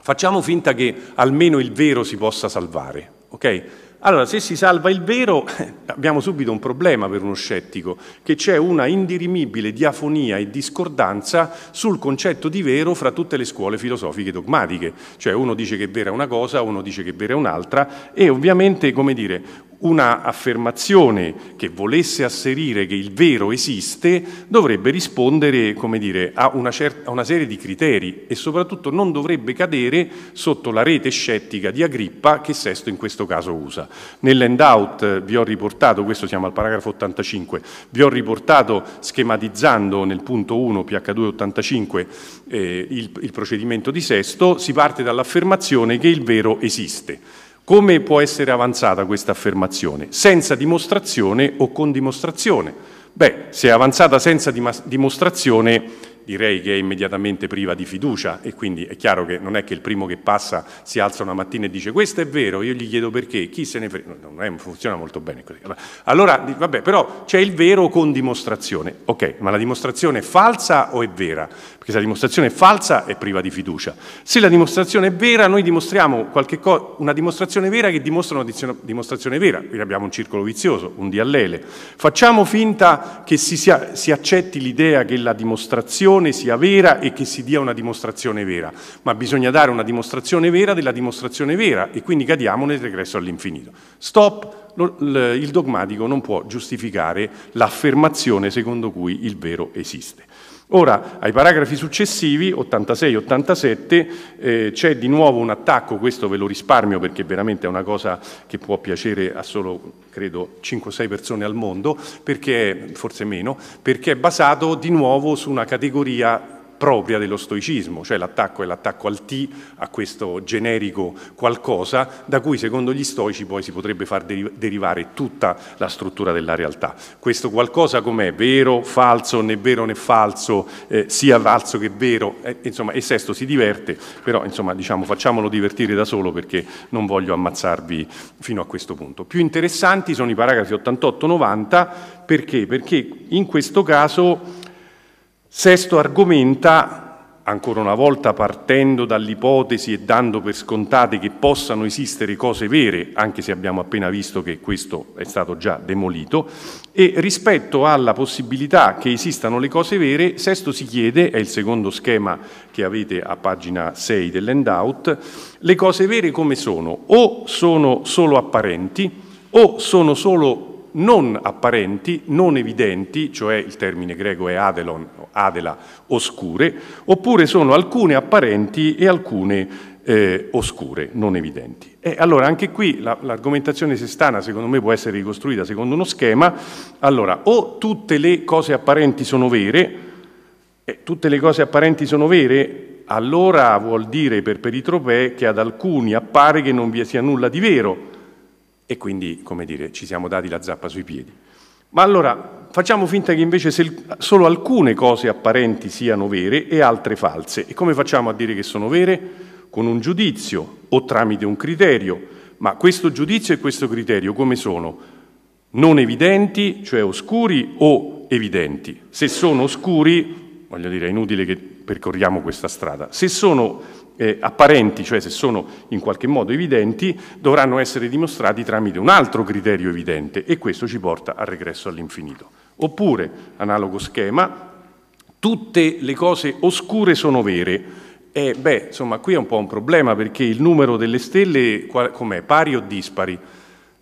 facciamo finta che almeno il vero si possa salvare, ok? Allora, se si salva il vero, abbiamo subito un problema per uno scettico, che c'è una indirimibile diafonia e discordanza sul concetto di vero fra tutte le scuole filosofiche dogmatiche. Cioè uno dice che vera è una cosa, uno dice che vera è un'altra e ovviamente, come dire, una affermazione che volesse asserire che il vero esiste dovrebbe rispondere dire, a, una a una serie di criteri e soprattutto non dovrebbe cadere sotto la rete scettica di Agrippa che Sesto in questo caso usa. Nell'handout vi ho riportato, questo siamo al paragrafo 85, vi ho riportato schematizzando nel punto 1 PH285 eh, il, il procedimento di Sesto, si parte dall'affermazione che il vero esiste. Come può essere avanzata questa affermazione? Senza dimostrazione o con dimostrazione? Beh, se è avanzata senza dimostrazione direi che è immediatamente priva di fiducia e quindi è chiaro che non è che il primo che passa si alza una mattina e dice questo è vero, io gli chiedo perché, chi se ne frega, non è, funziona molto bene così. Allora, vabbè, però c'è il vero con dimostrazione, ok, ma la dimostrazione è falsa o è vera? Perché se la dimostrazione è falsa è priva di fiducia, se la dimostrazione è vera noi dimostriamo co- una dimostrazione vera che dimostra una dimostrazione vera, quindi abbiamo un circolo vizioso, un diallele, facciamo finta che si, sia, si accetti l'idea che la dimostrazione dimostrazione sia vera e che si dia una dimostrazione vera, ma bisogna dare una dimostrazione vera della dimostrazione vera e quindi cadiamo nel regresso all'infinito. Stop, il dogmatico non può giustificare l'affermazione secondo cui il vero esiste. Ora, ai paragrafi successivi, 86-87, eh, c'è di nuovo un attacco, questo ve lo risparmio perché veramente è una cosa che può piacere a solo, credo, 5-6 persone al mondo, perché, forse meno, perché è basato di nuovo su una categoria propria dello stoicismo, cioè l'attacco è l'attacco al T, a questo generico qualcosa, da cui secondo gli stoici poi si potrebbe far derivare tutta la struttura della realtà. Questo qualcosa com'è? Vero, falso, né vero né falso, eh, sia falso che vero, eh, insomma, e Sesto si diverte, però insomma, diciamo, facciamolo divertire da solo perché non voglio ammazzarvi fino a questo punto. Più interessanti sono i paragrafi 88-90, perché? Perché in questo caso Sesto argomenta, ancora una volta partendo dall'ipotesi e dando per scontate che possano esistere cose vere, anche se abbiamo appena visto che questo è stato già demolito, e rispetto alla possibilità che esistano le cose vere, Sesto si chiede, è il secondo schema che avete a pagina 6 dell'handout, le cose vere come sono? O sono solo apparenti, o sono solo non apparenti, non evidenti, cioè il termine greco è adelon, adela, oscure, oppure sono alcune apparenti e alcune eh, oscure, non evidenti. E allora anche qui la, l'argomentazione sestana secondo me può essere ricostruita secondo uno schema, allora o tutte le cose apparenti sono vere, eh, tutte le cose apparenti sono vere, allora vuol dire per Peritropè che ad alcuni appare che non vi sia nulla di vero, e quindi, come dire, ci siamo dati la zappa sui piedi. Ma allora facciamo finta che invece solo alcune cose apparenti siano vere e altre false. E come facciamo a dire che sono vere? Con un giudizio o tramite un criterio. Ma questo giudizio e questo criterio come sono? Non evidenti, cioè oscuri o evidenti? Se sono oscuri, voglio dire, è inutile che percorriamo questa strada. Se sono eh, apparenti, cioè se sono in qualche modo evidenti, dovranno essere dimostrati tramite un altro criterio evidente e questo ci porta al regresso all'infinito. Oppure, analogo schema, tutte le cose oscure sono vere. Eh, beh, insomma, qui è un po' un problema perché il numero delle stelle com'è? Pari o dispari?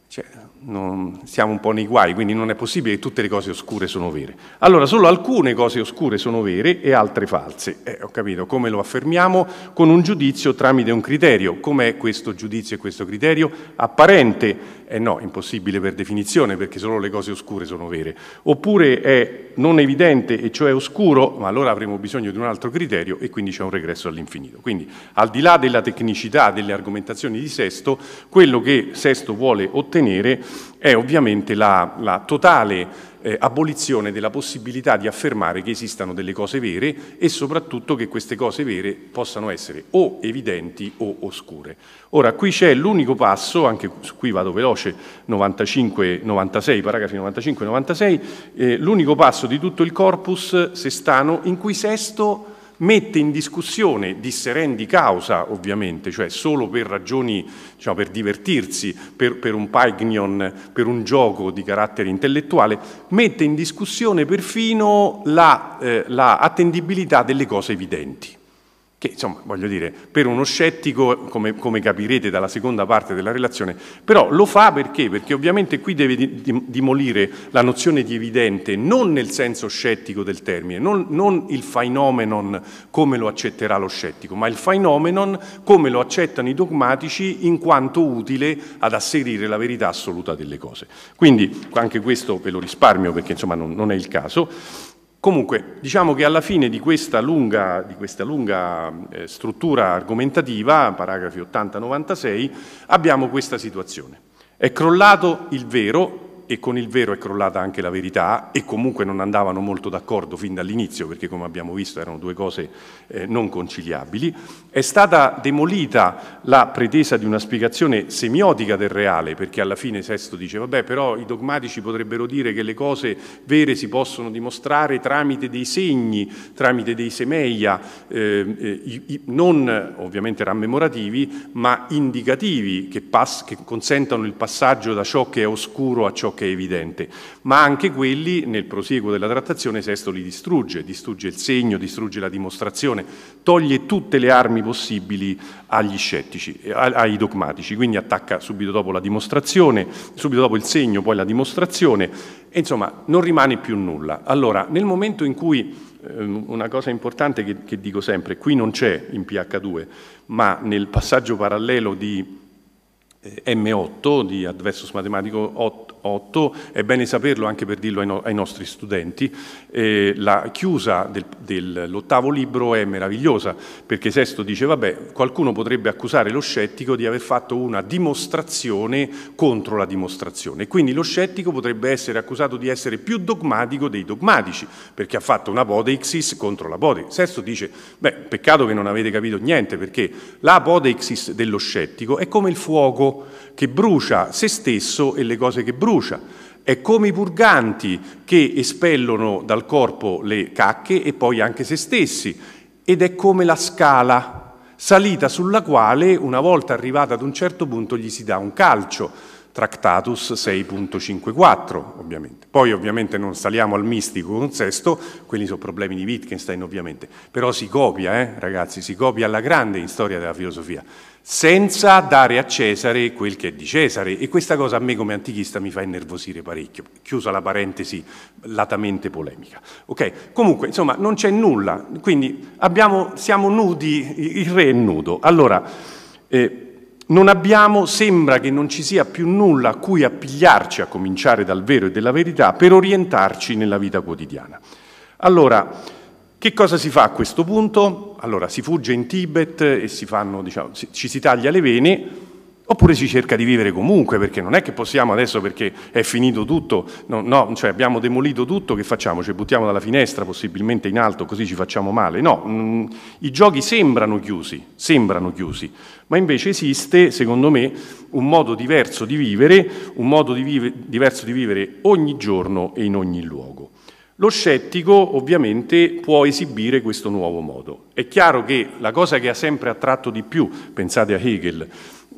Cioè, non, siamo un po' nei guai, quindi non è possibile che tutte le cose oscure sono vere. Allora, solo alcune cose oscure sono vere e altre false. Eh, ho capito, come lo affermiamo? Con un giudizio tramite un criterio. Com'è questo giudizio e questo criterio? Apparente? Eh no, impossibile per definizione, perché solo le cose oscure sono vere. Oppure è non evidente e cioè oscuro, ma allora avremo bisogno di un altro criterio e quindi c'è un regresso all'infinito. Quindi, al di là della tecnicità delle argomentazioni di Sesto, quello che Sesto vuole ottenere è ovviamente la, la totale eh, abolizione della possibilità di affermare che esistano delle cose vere e soprattutto che queste cose vere possano essere o evidenti o oscure. Ora, qui c'è l'unico passo, anche su cui vado veloce, 95-96, paragrafi 95-96, eh, l'unico passo di tutto il corpus sestano in cui Sesto mette in discussione, disserendi causa ovviamente, cioè solo per ragioni, diciamo, per divertirsi, per, per un paignon, per un gioco di carattere intellettuale, mette in discussione perfino la, eh, la delle cose evidenti che insomma voglio dire, per uno scettico, come, come, capirete dalla seconda parte della relazione, però lo fa perché? Perché ovviamente qui deve dimolire la nozione di evidente non nel senso scettico del termine, non, non il phenomenon come lo accetterà lo scettico, ma il phenomenon come lo accettano i dogmatici in quanto utile ad asserire la verità assoluta delle cose. Quindi anche questo ve lo risparmio perché insomma non, non è il caso. Comunque, diciamo che alla fine di questa lunga, di questa lunga eh, struttura argomentativa, paragrafi 80-96, abbiamo questa situazione. È crollato il vero, e con il vero è crollata anche la verità e comunque non andavano molto d'accordo fin dall'inizio perché come abbiamo visto erano due cose eh, non conciliabili, è stata demolita la pretesa di una spiegazione semiotica del reale perché alla fine Sesto dice vabbè però i dogmatici potrebbero dire che le cose vere si possono dimostrare tramite dei segni, tramite dei semeia, eh, eh, non ovviamente rammemorativi ma indicativi che, pass- che consentano il passaggio da ciò che è oscuro a ciò che è evidente, ma anche quelli nel prosieguo della trattazione Sesto li distrugge, distrugge il segno, distrugge la dimostrazione, toglie tutte le armi possibili agli scettici, eh, ai dogmatici, quindi attacca subito dopo la dimostrazione, subito dopo il segno, poi la dimostrazione, e insomma non rimane più nulla. Allora, nel momento in cui ehm, una cosa importante che, che, dico sempre, qui non c'è in PH2, ma nel passaggio parallelo di eh, M8, di Adversus Matematico 2008, è bene saperlo anche per dirlo ai, no ai nostri studenti, eh, la chiusa del, dell'ottavo libro è meravigliosa, perché Sesto dice, vabbè, qualcuno potrebbe accusare lo scettico di aver fatto una dimostrazione contro la dimostrazione, quindi lo scettico potrebbe essere accusato di essere più dogmatico dei dogmatici, perché ha fatto una podeixis contro la podeixis. Sesto dice, beh, peccato che non avete capito niente, perché la podeixis dello scettico è come il fuoco che brucia se stesso e le cose che brucia brucia. È come i purganti che espellono dal corpo le cacche e poi anche se stessi. Ed è come la scala, salita sulla quale una volta arrivata ad un certo punto gli si dà un calcio. Tractatus 6.54, ovviamente. Poi ovviamente non saliamo al mistico con Sesto, quelli sono problemi di Wittgenstein ovviamente, però si copia, eh, ragazzi, si copia alla grande in storia della filosofia senza dare a Cesare quel che è di Cesare. E questa cosa a me come antichista mi fa innervosire parecchio, chiusa la parentesi latamente polemica. Okay? Comunque, insomma, non c'è nulla, quindi abbiamo, siamo nudi, il re è nudo. Allora, eh, non abbiamo, sembra che non ci sia più nulla a cui appigliarci, a cominciare dal vero e della verità, per orientarci nella vita quotidiana. Allora, che cosa si fa a questo punto? Allora, si fugge in Tibet e si fanno, diciamo, ci si taglia le vene, oppure si cerca di vivere comunque, perché non è che possiamo adesso, perché è finito tutto, no, no, cioè abbiamo demolito tutto, che facciamo? Ci buttiamo dalla finestra, possibilmente in alto, così ci facciamo male. No, mh, mm, i giochi sembrano chiusi, sembrano chiusi, ma invece esiste, secondo me, un modo diverso di vivere, un modo di vive, diverso di vivere ogni giorno e in ogni luogo. Lo scettico ovviamente può esibire questo nuovo modo. È chiaro che la cosa che ha sempre attratto di più, pensate a Hegel,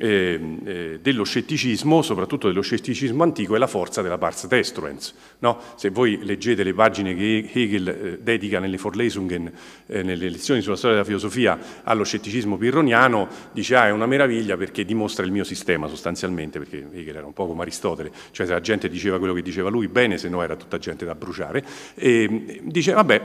Ehm, eh, dello scetticismo, soprattutto dello scetticismo antico, è la forza della pars destruens. No? Se voi leggete le pagine che Hegel eh, dedica nelle Forlesungen, eh, nelle lezioni sulla storia della filosofia, allo scetticismo pirroniano, dice ah è una meraviglia perché dimostra il mio sistema sostanzialmente, perché Hegel era un po' come Aristotele, cioè se la gente diceva quello che diceva lui bene, se no era tutta gente da bruciare, e, ehm, dice vabbè,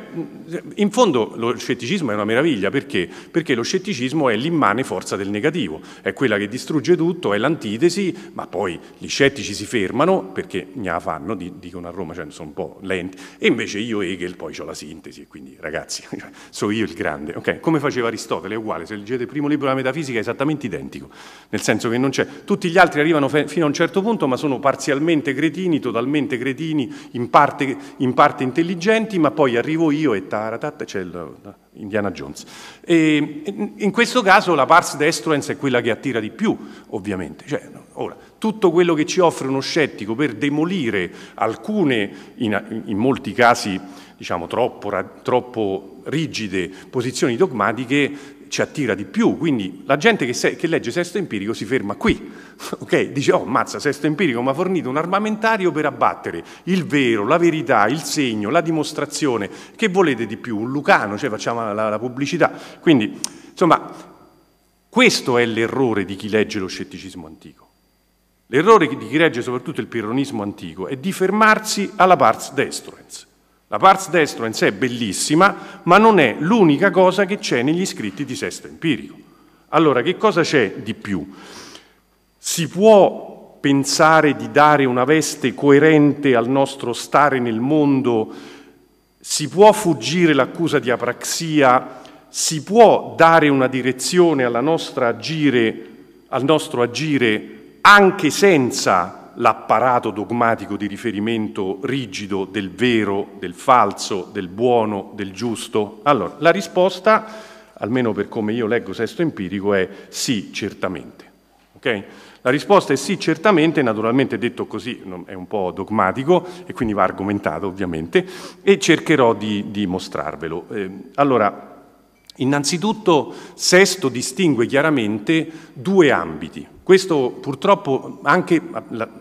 in fondo lo scetticismo è una meraviglia perché? Perché lo scetticismo è l'immane forza del negativo, è quella che distrugge distrugge tutto, è l'antitesi, ma poi gli scettici si fermano perché ne la fanno, dicono a Roma, cioè sono un po' lenti, e invece io Hegel poi ho la sintesi, e quindi ragazzi, cioè, sono io il grande, okay? Come faceva Aristotele, è uguale, se leggete il primo libro della metafisica è esattamente identico, nel senso che non c'è, tutti gli altri arrivano fino a un certo punto, ma sono parzialmente cretini, totalmente cretini, in parte, in parte intelligenti, ma poi arrivo io e taratat, c'è il Indiana Jones. E in questo caso la pars destruens è quella che attira di più, ovviamente. Cioè, ora, tutto quello che ci offre uno scettico per demolire alcune, in, in molti casi diciamo, troppo, troppo rigide posizioni dogmatiche, ci attira di più, quindi la gente che, se, che legge Sesto Empirico si ferma qui, okay? dice oh mazza Sesto Empirico mi ha fornito un armamentario per abbattere il vero, la verità, il segno, la dimostrazione, che volete di più? Un Lucano, cioè facciamo la, la pubblicità, quindi insomma questo è l'errore di chi legge lo scetticismo antico. L'errore di chi legge soprattutto il pirronismo antico è di fermarsi alla pars destruens la pars destra in sé è bellissima, ma non è l'unica cosa che c'è negli scritti di Sesto Empirico. Allora, che cosa c'è di più? Si può pensare di dare una veste coerente al nostro stare nel mondo? Si può fuggire l'accusa di apraxia? Si può dare una direzione nostra agire, al nostro agire anche senza l'apparato dogmatico di riferimento rigido del vero, del falso, del buono, del giusto? Allora, la risposta, almeno per come io leggo Sesto Empirico, è sì, certamente. Okay? La risposta è sì, certamente, naturalmente detto così è un po' dogmatico e quindi va argomentato ovviamente e cercherò di, di mostrarvelo. Eh, allora, Innanzitutto Sesto distingue chiaramente due ambiti. Questo purtroppo anche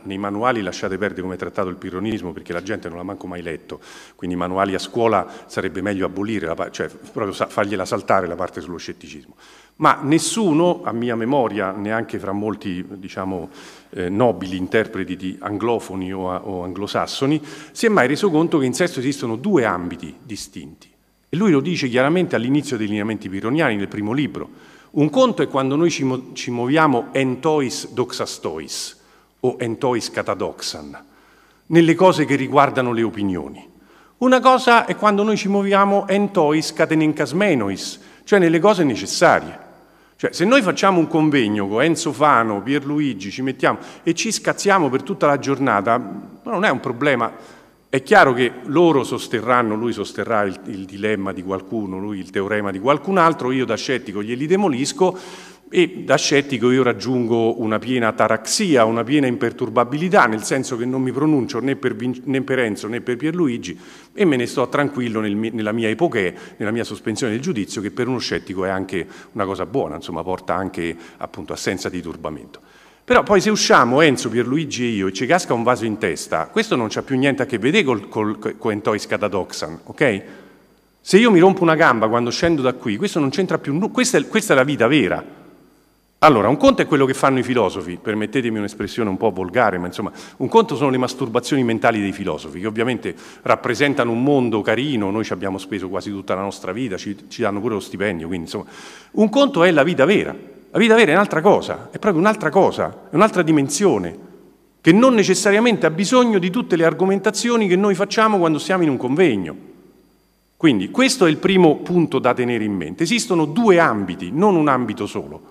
nei manuali lasciate perdere come è trattato il pirronismo perché la gente non l'ha manco mai letto, quindi i manuali a scuola sarebbe meglio abolire, cioè proprio fargliela saltare la parte sullo scetticismo. Ma nessuno, a mia memoria, neanche fra molti diciamo, eh, nobili interpreti di anglofoni o, o anglosassoni, si è mai reso conto che in sesto esistono due ambiti distinti e lui lo dice chiaramente all'inizio dei lineamenti pironiani, nel primo libro. Un conto è quando noi ci, mu- ci muoviamo entois doxastois o entois catadoxan, nelle cose che riguardano le opinioni. Una cosa è quando noi ci muoviamo entois catenencasmenois, cioè nelle cose necessarie. Cioè, se noi facciamo un convegno con Enzo Fano, Pierluigi, ci mettiamo e ci scazziamo per tutta la giornata, non è un problema è chiaro che loro sosterranno, lui sosterrà il, il, dilemma di qualcuno, lui il teorema di qualcun altro, io da scettico glieli demolisco e da scettico io raggiungo una piena ataraxia, una piena imperturbabilità, nel senso che non mi pronuncio né per, Vin- né per Enzo né per Pierluigi e me ne sto tranquillo nel, nella mia epochea, nella mia sospensione del giudizio, che per uno scettico è anche una cosa buona, insomma porta anche appunto a di turbamento. Però poi se usciamo Enzo, Pierluigi e io e ci casca un vaso in testa, questo non c'ha più niente a che vedere col, col Coentoi Scatadoxan, ok? Se io mi rompo una gamba quando scendo da qui, questo non c'entra più nulla, questa, questa, è la vita vera. Allora, un conto è quello che fanno i filosofi, permettetemi un'espressione un po' volgare, ma insomma, un conto sono le masturbazioni mentali dei filosofi, che ovviamente rappresentano un mondo carino, noi ci abbiamo speso quasi tutta la nostra vita, ci, ci danno pure lo stipendio, quindi insomma, un conto è la vita vera, la vita vera è un'altra cosa, è proprio un'altra cosa, è un'altra dimensione, che non necessariamente ha bisogno di tutte le argomentazioni che noi facciamo quando siamo in un convegno. Quindi questo è il primo punto da tenere in mente. Esistono due ambiti, non un ambito solo.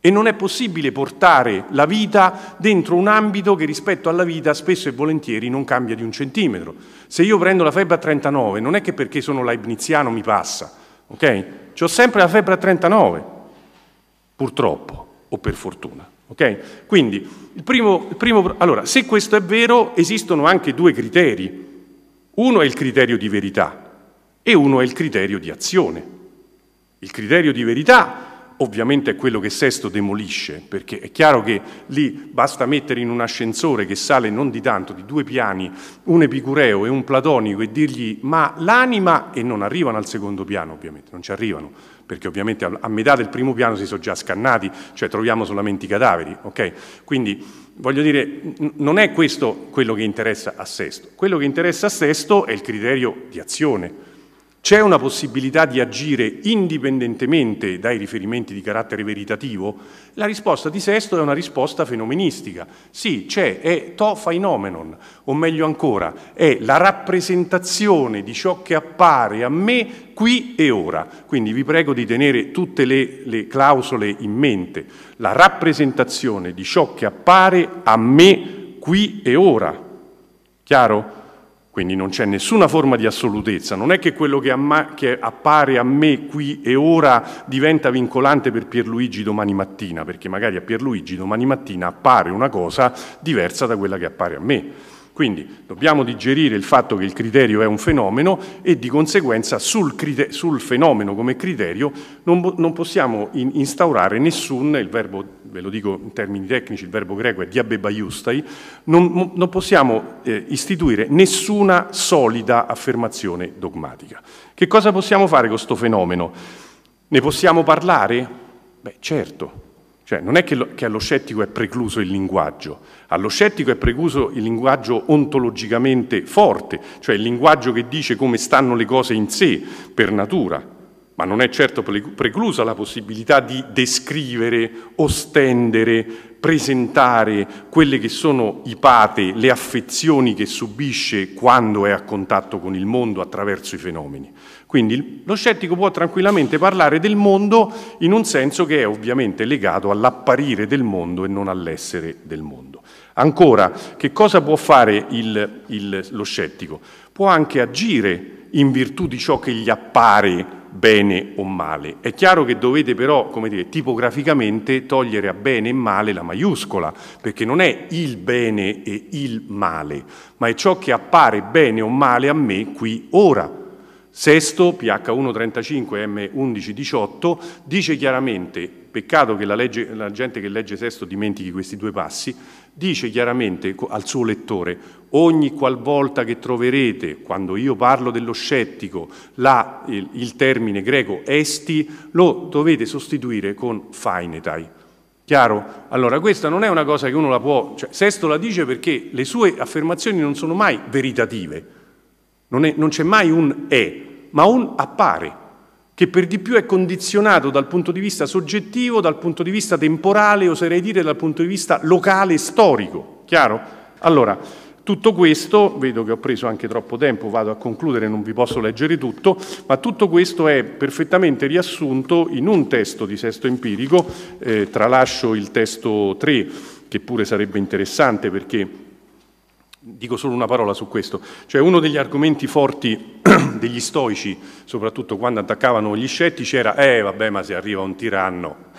E non è possibile portare la vita dentro un ambito che rispetto alla vita spesso e volentieri non cambia di un centimetro. Se io prendo la febbre a 39, non è che perché sono leibniziano mi passa, ok? C ho sempre la febbre a 39 purtroppo o per fortuna. Okay? Quindi, il primo, il primo, allora, se questo è vero, esistono anche due criteri. Uno è il criterio di verità e uno è il criterio di azione. Il criterio di verità ovviamente è quello che Sesto demolisce, perché è chiaro che lì basta mettere in un ascensore che sale non di tanto, di due piani, un epicureo e un platonico e dirgli ma l'anima e non arrivano al secondo piano ovviamente, non ci arrivano, perché ovviamente a metà del primo piano si sono già scannati, cioè troviamo solamente i cadaveri. Okay? Quindi voglio dire, non è questo quello che interessa a Sesto. Quello che interessa a Sesto è il criterio di azione c'è una possibilità di agire indipendentemente dai riferimenti di carattere veritativo? La risposta di Sesto è una risposta fenomenistica. Sì, c'è, è to phenomenon, o meglio ancora, è la rappresentazione di ciò che appare a me qui e ora. Quindi vi prego di tenere tutte le, le clausole in mente. La rappresentazione di ciò che appare a me qui e ora. Chiaro? Quindi non c'è nessuna forma di assolutezza, non è che quello che, amma- che, appare a me qui e ora diventa vincolante per Pierluigi domani mattina, perché magari a Pierluigi domani mattina appare una cosa diversa da quella che appare a me. Quindi dobbiamo digerire il fatto che il criterio è un fenomeno e di conseguenza sul, criterio, sul fenomeno come criterio non, non possiamo in, instaurare nessun, il verbo, ve lo dico in termini tecnici, il verbo greco è diabebaiustai, non, non possiamo eh, istituire nessuna solida affermazione dogmatica. Che cosa possiamo fare con questo fenomeno? Ne possiamo parlare? Beh certo, cioè, non è che, lo, che, allo scettico è precluso il linguaggio, allo scettico è precluso il linguaggio ontologicamente forte, cioè il linguaggio che dice come stanno le cose in sé per natura, ma non è certo preclusa la possibilità di descrivere, ostendere, presentare quelle che sono i pate, le affezioni che subisce quando è a contatto con il mondo attraverso i fenomeni. Quindi lo scettico può tranquillamente parlare del mondo in un senso che è ovviamente legato all'apparire del mondo e non all'essere del mondo. Ancora, che cosa può fare il, il, lo scettico? Può anche agire in virtù di ciò che gli appare bene o male. È chiaro che dovete però, come dire, tipograficamente togliere a bene e male la maiuscola, perché non è il bene e il male, ma è ciò che appare bene o male a me qui ora sesto, PH135 M1118, dice chiaramente, peccato che la, legge, la, gente che legge sesto dimentichi questi due passi, dice chiaramente al suo lettore, ogni qualvolta che troverete, quando io parlo dello scettico, la, il, il termine greco esti, lo dovete sostituire con fainetai. Chiaro? Allora, questa non è una cosa che uno la può... Cioè, Sesto la dice perché le sue affermazioni non sono mai veritative non, è, non c'è mai un è, ma un appare, che per di più è condizionato dal punto di vista soggettivo, dal punto di vista temporale, oserei dire dal punto di vista locale, storico. Chiaro? Allora, tutto questo, vedo che ho preso anche troppo tempo, vado a concludere, non vi posso leggere tutto, ma tutto questo è perfettamente riassunto in un testo di Sesto Empirico, eh, tralascio il testo 3, che pure sarebbe interessante perché Dico solo una parola su questo. Cioè uno degli argomenti forti degli stoici, soprattutto quando attaccavano gli scettici, era «Eh, vabbè, ma se arriva un tiranno,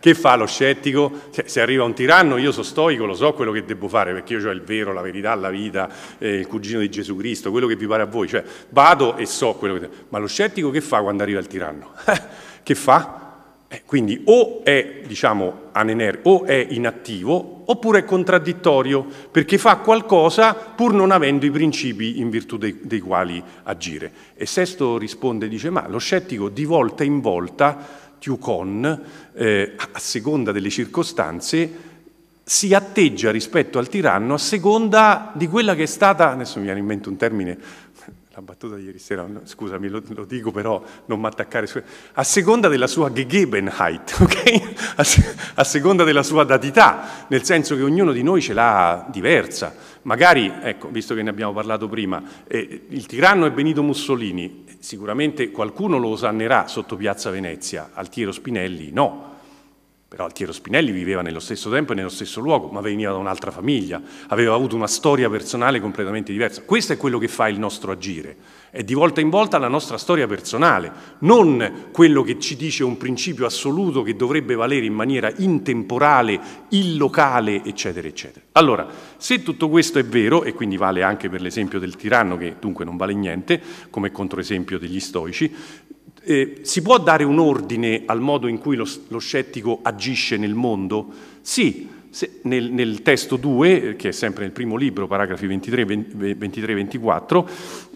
che fa lo scettico? Se, arriva un tiranno, io sono stoico, lo so quello che devo fare, perché io ho il vero, la verità, la vita, eh, il cugino di Gesù Cristo, quello che vi pare a voi. Cioè, vado e so quello che... Ma lo scettico che fa quando arriva il tiranno? che fa?» Eh, quindi o è, diciamo, anener- o è inattivo oppure è contraddittorio perché fa qualcosa pur non avendo i principi in virtù dei, dei quali agire. E Sesto risponde, dice, ma lo scettico di volta in volta Tiucon, eh, a seconda delle circostanze, si atteggia rispetto al tiranno a seconda di quella che è stata, adesso mi viene in mente un termine la battuta di ieri sera, scusami, lo, lo dico però, non mi attaccare, a seconda della sua Gegebenheit, okay? a, se, a, seconda della sua datità, nel senso che ognuno di noi ce l'ha diversa. Magari, ecco, visto che ne abbiamo parlato prima, eh, il tiranno è Benito Mussolini, sicuramente qualcuno lo osannerà sotto Piazza Venezia, Altiero Spinelli no. Però Altiero Spinelli viveva nello stesso tempo e nello stesso luogo, ma veniva da un'altra famiglia, aveva avuto una storia personale completamente diversa. Questo è quello che fa il nostro agire, è di volta in volta la nostra storia personale, non quello che ci dice un principio assoluto che dovrebbe valere in maniera intemporale, illocale, eccetera, eccetera. Allora, se tutto questo è vero, e quindi vale anche per l'esempio del tiranno, che dunque non vale niente, come controesempio degli stoici, eh, si può dare un ordine al modo in cui lo, lo scettico agisce nel mondo? Sì, se, nel, nel, testo 2, eh, che è sempre nel primo libro, paragrafi 23-24,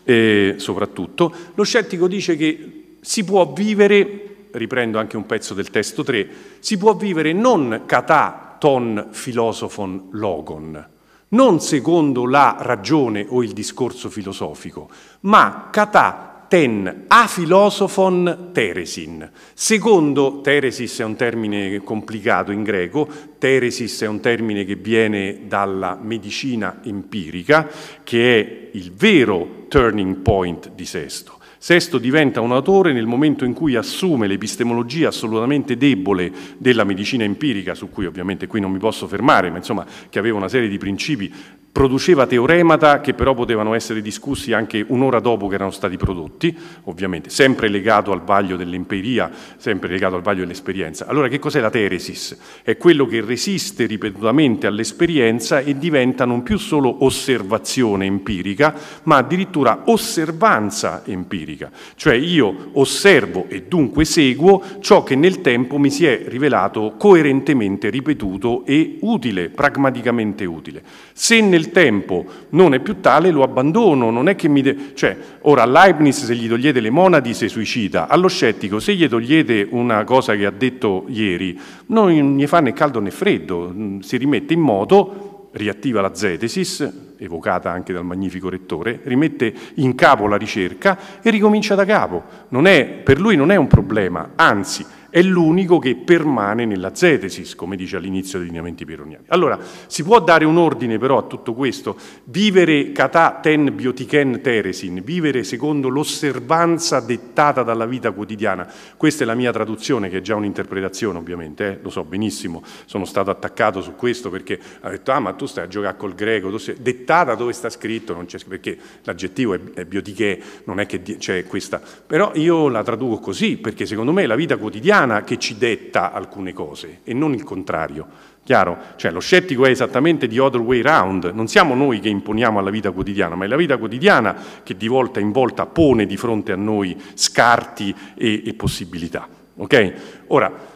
eh, soprattutto, lo scettico dice che si può vivere, riprendo anche un pezzo del testo 3, si può vivere non catà ton filosofon logon, non secondo la ragione o il discorso filosofico, ma catà ten a philosophon teresin. Secondo, teresis è un termine complicato in greco, teresis è un termine che viene dalla medicina empirica, che è il vero turning point di Sesto. Sesto diventa un autore nel momento in cui assume l'epistemologia assolutamente debole della medicina empirica, su cui ovviamente qui non mi posso fermare, ma insomma che aveva una serie di principi produceva teoremata che però potevano essere discussi anche un'ora dopo che erano stati prodotti, ovviamente, sempre legato al vaglio dell'empiria, sempre legato al vaglio dell'esperienza. Allora che cos'è la teresis? È quello che resiste ripetutamente all'esperienza e diventa non più solo osservazione empirica, ma addirittura osservanza empirica, cioè io osservo e dunque seguo ciò che nel tempo mi si è rivelato coerentemente ripetuto e utile, pragmaticamente utile. Se nel il tempo non è più tale lo abbandono, non è che mi... De- cioè, ora Leibniz se gli togliete le monadi si suicida, allo scettico se gli togliete una cosa che ha detto ieri, non gli fa né caldo né freddo, mm, si rimette in moto, riattiva la zetesis, evocata anche dal magnifico rettore, rimette in capo la ricerca e ricomincia da capo. Non È, per lui non è un problema, anzi è l'unico che permane nella zetesis, come dice all'inizio dei lineamenti peroniani. Allora, si può dare un ordine però a tutto questo, vivere kata ten biotiken teresin, vivere secondo l'osservanza dettata dalla vita quotidiana. Questa è la mia traduzione, che è già un'interpretazione ovviamente, eh? lo so benissimo, sono stato attaccato su questo perché ha detto, ah ma tu stai a giocare col greco, sei... dettata dove sta scritto, non c'è perché l'aggettivo è biotiche, non è che c'è cioè, questa. Però io la traduco così, perché secondo me la vita quotidiana umana che ci detta alcune cose e non il contrario. Chiaro? Cioè lo scettico è esattamente the other way round, non siamo noi che imponiamo alla vita quotidiana, ma è la vita quotidiana che di volta in volta pone di fronte a noi scarti e, e possibilità. Okay? Ora,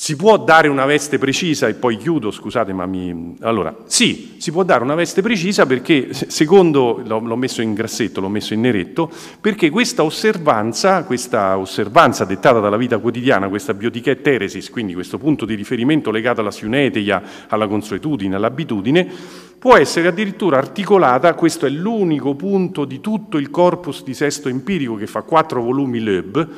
si può dare una veste precisa, e poi chiudo, scusate, ma mi... Allora, sì, si può dare una veste precisa perché, secondo, l'ho messo in grassetto, l'ho messo in neretto, perché questa osservanza, questa osservanza dettata dalla vita quotidiana, questa biotichetta eresis, quindi questo punto di riferimento legato alla siuneteia, alla consuetudine, all'abitudine, può essere addirittura articolata, questo è l'unico punto di tutto il corpus di sesto empirico che fa quattro volumi l'Eub,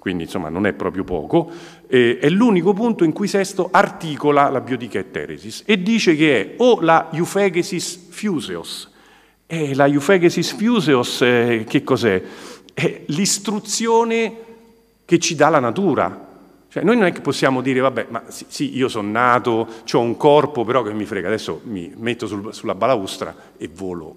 quindi insomma non è proprio poco, eh, è l'unico punto in cui Sesto articola la biotichetta eresis e dice che è o la eufegesis fuseos. Eh, la eufegesis fuseos eh, che cos'è? È l'istruzione che ci dà la natura. Cioè, noi non è che possiamo dire, vabbè, ma sì, sì io sono nato, ho un corpo, però che mi frega, adesso mi metto sul, sulla balaustra e volo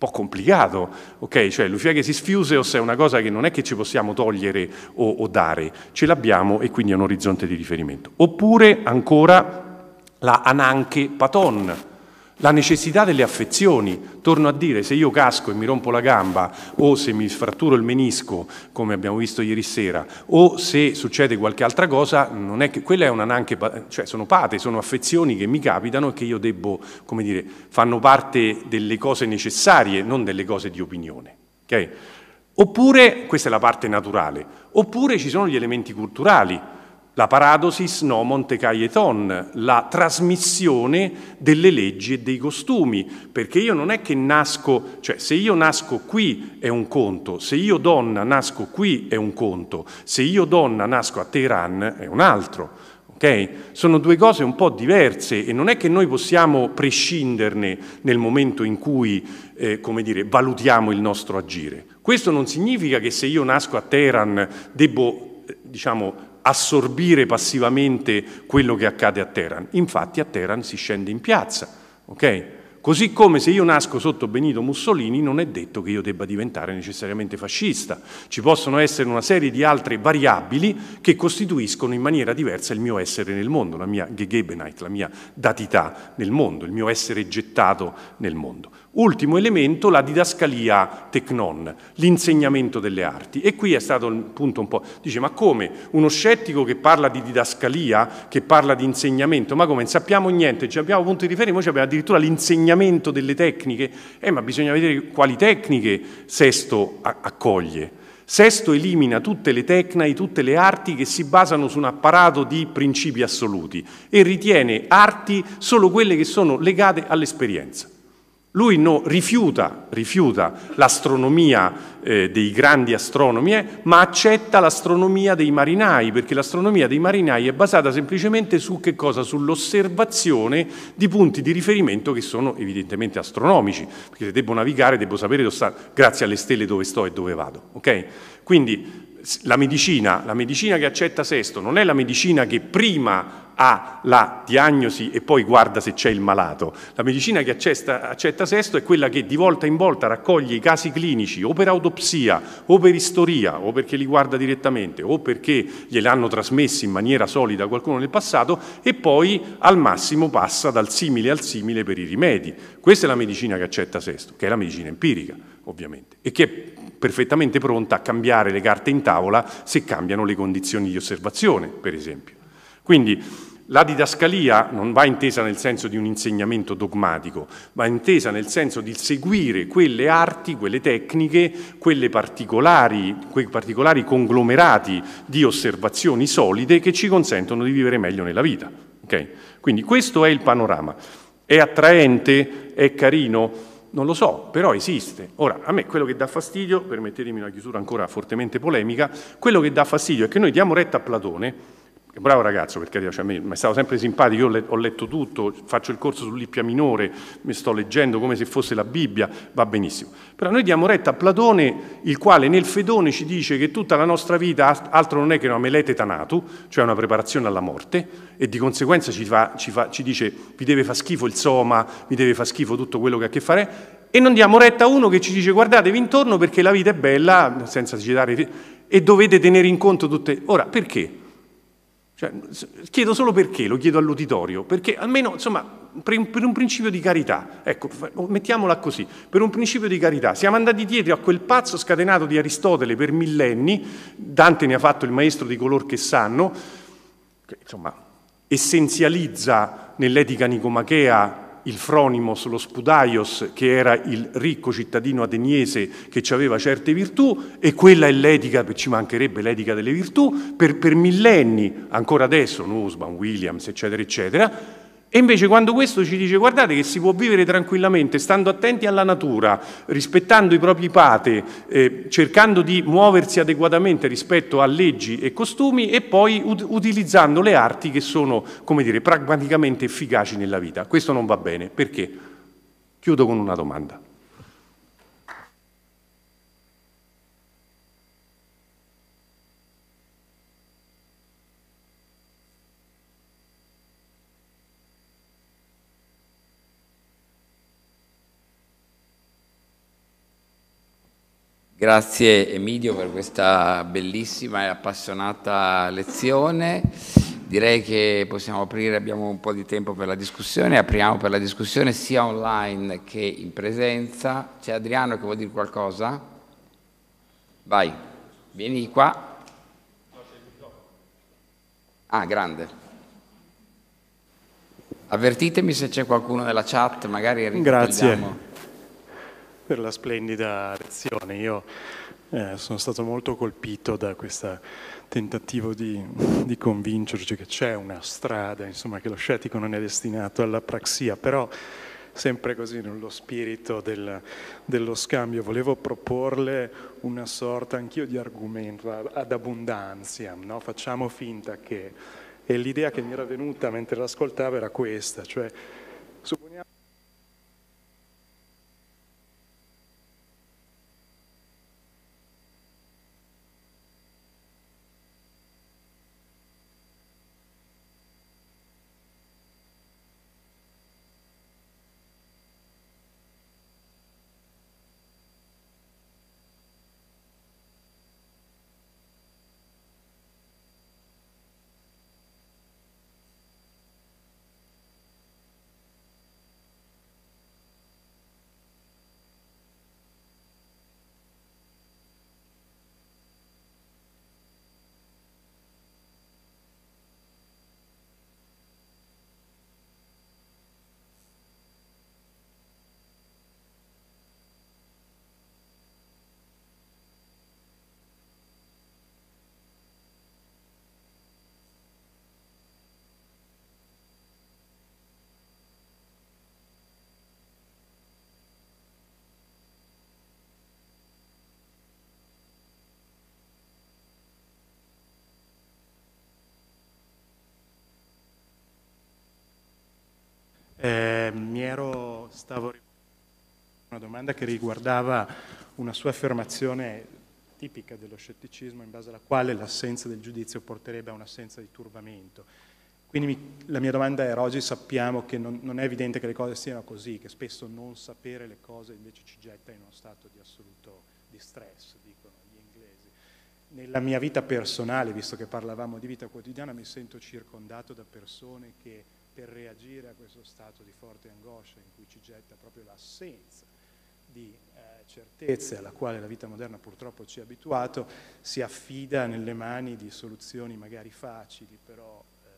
po' complicato, ok? Cioè l'ufiache si sfiuseos è una cosa che non è che ci possiamo togliere o, o dare, ce l'abbiamo e quindi è un orizzonte di riferimento. Oppure ancora la ananche paton, la necessità delle affezioni, torno a dire, se io casco e mi rompo la gamba o se mi fratturo il menisco, come abbiamo visto ieri sera, o se succede qualche altra cosa, non è che, quella è una anche, cioè sono pate, sono affezioni che mi capitano e che io debbo, come dire, fanno parte delle cose necessarie, non delle cose di opinione. Okay? Oppure, questa è la parte naturale, oppure ci sono gli elementi culturali, la paradosis nomon montecaieton, la trasmissione delle leggi e dei costumi, perché io non è che nasco, cioè se io nasco qui è un conto, se io donna nasco qui è un conto, se io donna nasco a Teheran è un altro. Okay? Sono due cose un po' diverse e non è che noi possiamo prescinderne nel momento in cui eh, dire, valutiamo il nostro agire. Questo non significa che se io nasco a Teheran debbo eh, diciamo, assorbire passivamente quello che accade a Teheran. Infatti a Teheran si scende in piazza, ok? Così come se io nasco sotto Benito Mussolini non è detto che io debba diventare necessariamente fascista. Ci possono essere una serie di altre variabili che costituiscono in maniera diversa il mio essere nel mondo, la mia Gegebenheit, la mia datità nel mondo, il mio essere gettato nel mondo. Ultimo elemento, la didascalia tecnon, l'insegnamento delle arti. E qui è stato il punto un po', dice, ma come? Uno scettico che parla di didascalia, che parla di insegnamento, ma come? Non sappiamo niente, cioè abbiamo punti di riferimento, abbiamo addirittura l'insegnamento delle tecniche. Eh, ma bisogna vedere quali tecniche Sesto accoglie. Sesto elimina tutte le tecnai, tutte le arti che si basano su un apparato di principi assoluti e ritiene arti solo quelle che sono legate all'esperienza. Lui no, rifiuta, rifiuta, l'astronomia eh, dei grandi astronomi, eh, ma accetta l'astronomia dei marinai, perché l'astronomia dei marinai è basata semplicemente su Sull'osservazione di punti di riferimento che sono evidentemente astronomici, perché se devo navigare devo sapere sta, grazie alle stelle dove sto e dove vado. Okay? Quindi la medicina, la medicina che accetta Sesto non è la medicina che prima ha la diagnosi e poi guarda se c'è il malato. La medicina che accetta, accetta, Sesto è quella che di volta in volta raccoglie i casi clinici o per autopsia o per istoria o perché li guarda direttamente o perché gliel'hanno trasmessi in maniera solida qualcuno nel passato e poi al massimo passa dal simile al simile per i rimedi. Questa è la medicina che accetta Sesto, che è la medicina empirica ovviamente e che è perfettamente pronta a cambiare le carte in tavola se cambiano le condizioni di osservazione, per esempio. Quindi la didascalia non va intesa nel senso di un insegnamento dogmatico, va intesa nel senso di seguire quelle arti, quelle tecniche, particolari, quei particolari conglomerati di osservazioni solide che ci consentono di vivere meglio nella vita. Okay? Quindi questo è il panorama. È attraente? È carino? Non lo so, però esiste. Ora, a me quello che dà fastidio, permettetemi una chiusura ancora fortemente polemica, quello che dà fastidio è che noi diamo retta a Platone bravo ragazzo perché carità, cioè, mi è stato sempre simpatico, io le, ho letto tutto, faccio il corso sull'Ippia minore, mi sto leggendo come se fosse la Bibbia, va benissimo. Però noi diamo retta a Platone, il quale nel Fedone ci dice che tutta la nostra vita altro non è che una melete tanatu, cioè una preparazione alla morte, e di conseguenza ci, fa, ci, fa, ci dice vi deve far schifo il soma, vi deve far schifo tutto quello che ha a che fare, e non diamo retta a uno che ci dice guardatevi intorno perché la vita è bella, senza citare, e dovete tenere in conto tutte... Ora, perché? Cioè, chiedo solo perché, lo chiedo all'uditorio, perché almeno, insomma, per un, principio di carità, ecco, oh, mettiamola così, per un principio di carità, siamo andati dietro a quel pazzo scatenato di Aristotele per millenni, Dante ne ha fatto il maestro di color che sanno, che, insomma, essenzializza nell'etica nicomachea il Fronimos, lo Spudaios, che era il ricco cittadino ateniese che ci aveva certe virtù, e quella è l'etica, ci mancherebbe l'etica delle virtù, per, per millenni, ancora adesso, Nussbaum, Williams, eccetera, eccetera, e invece quando questo ci dice guardate che si può vivere tranquillamente, stando attenti alla natura, rispettando i propri pate, eh, cercando di muoversi adeguatamente rispetto a leggi e costumi e poi ut- utilizzando le arti che sono, come dire, pragmaticamente efficaci nella vita. Questo non va bene. Perché? Chiudo con una domanda. Grazie Emilio per questa bellissima e appassionata lezione. Direi che possiamo aprire, abbiamo un po' di tempo per la discussione, apriamo per la discussione sia online che in presenza. C'è Adriano che vuol dire qualcosa? Vai, vieni qua. Ah, grande. Avvertitemi se c'è qualcuno nella chat, magari Grazie per la splendida lezione. Io eh, sono stato molto colpito da questo tentativo di, di convincerci che c'è una strada, insomma, che lo scettico non è destinato all'apraxia, però sempre così nello spirito del, dello scambio, volevo proporle una sorta anch'io di argomento ad abbondanza, no? facciamo finta che... E l'idea che mi era venuta mentre l'ascoltavo era questa, cioè supponiamo stavo una domanda che riguardava una sua affermazione tipica dello scetticismo in base alla quale l'assenza del giudizio porterebbe a un'assenza di turbamento. Quindi mi, la mia domanda era oggi sappiamo che non, non, è evidente che le cose siano così, che spesso non sapere le cose invece ci getta in uno stato di assoluto distress, dicono gli inglesi. Nella mia vita personale, visto che parlavamo di vita quotidiana, mi sento circondato da persone che per reagire a questo stato di forte angoscia in cui ci getta proprio l'assenza di eh, certezze alla quale la vita moderna purtroppo ci ha abituato, si affida nelle mani di soluzioni magari facili, però eh,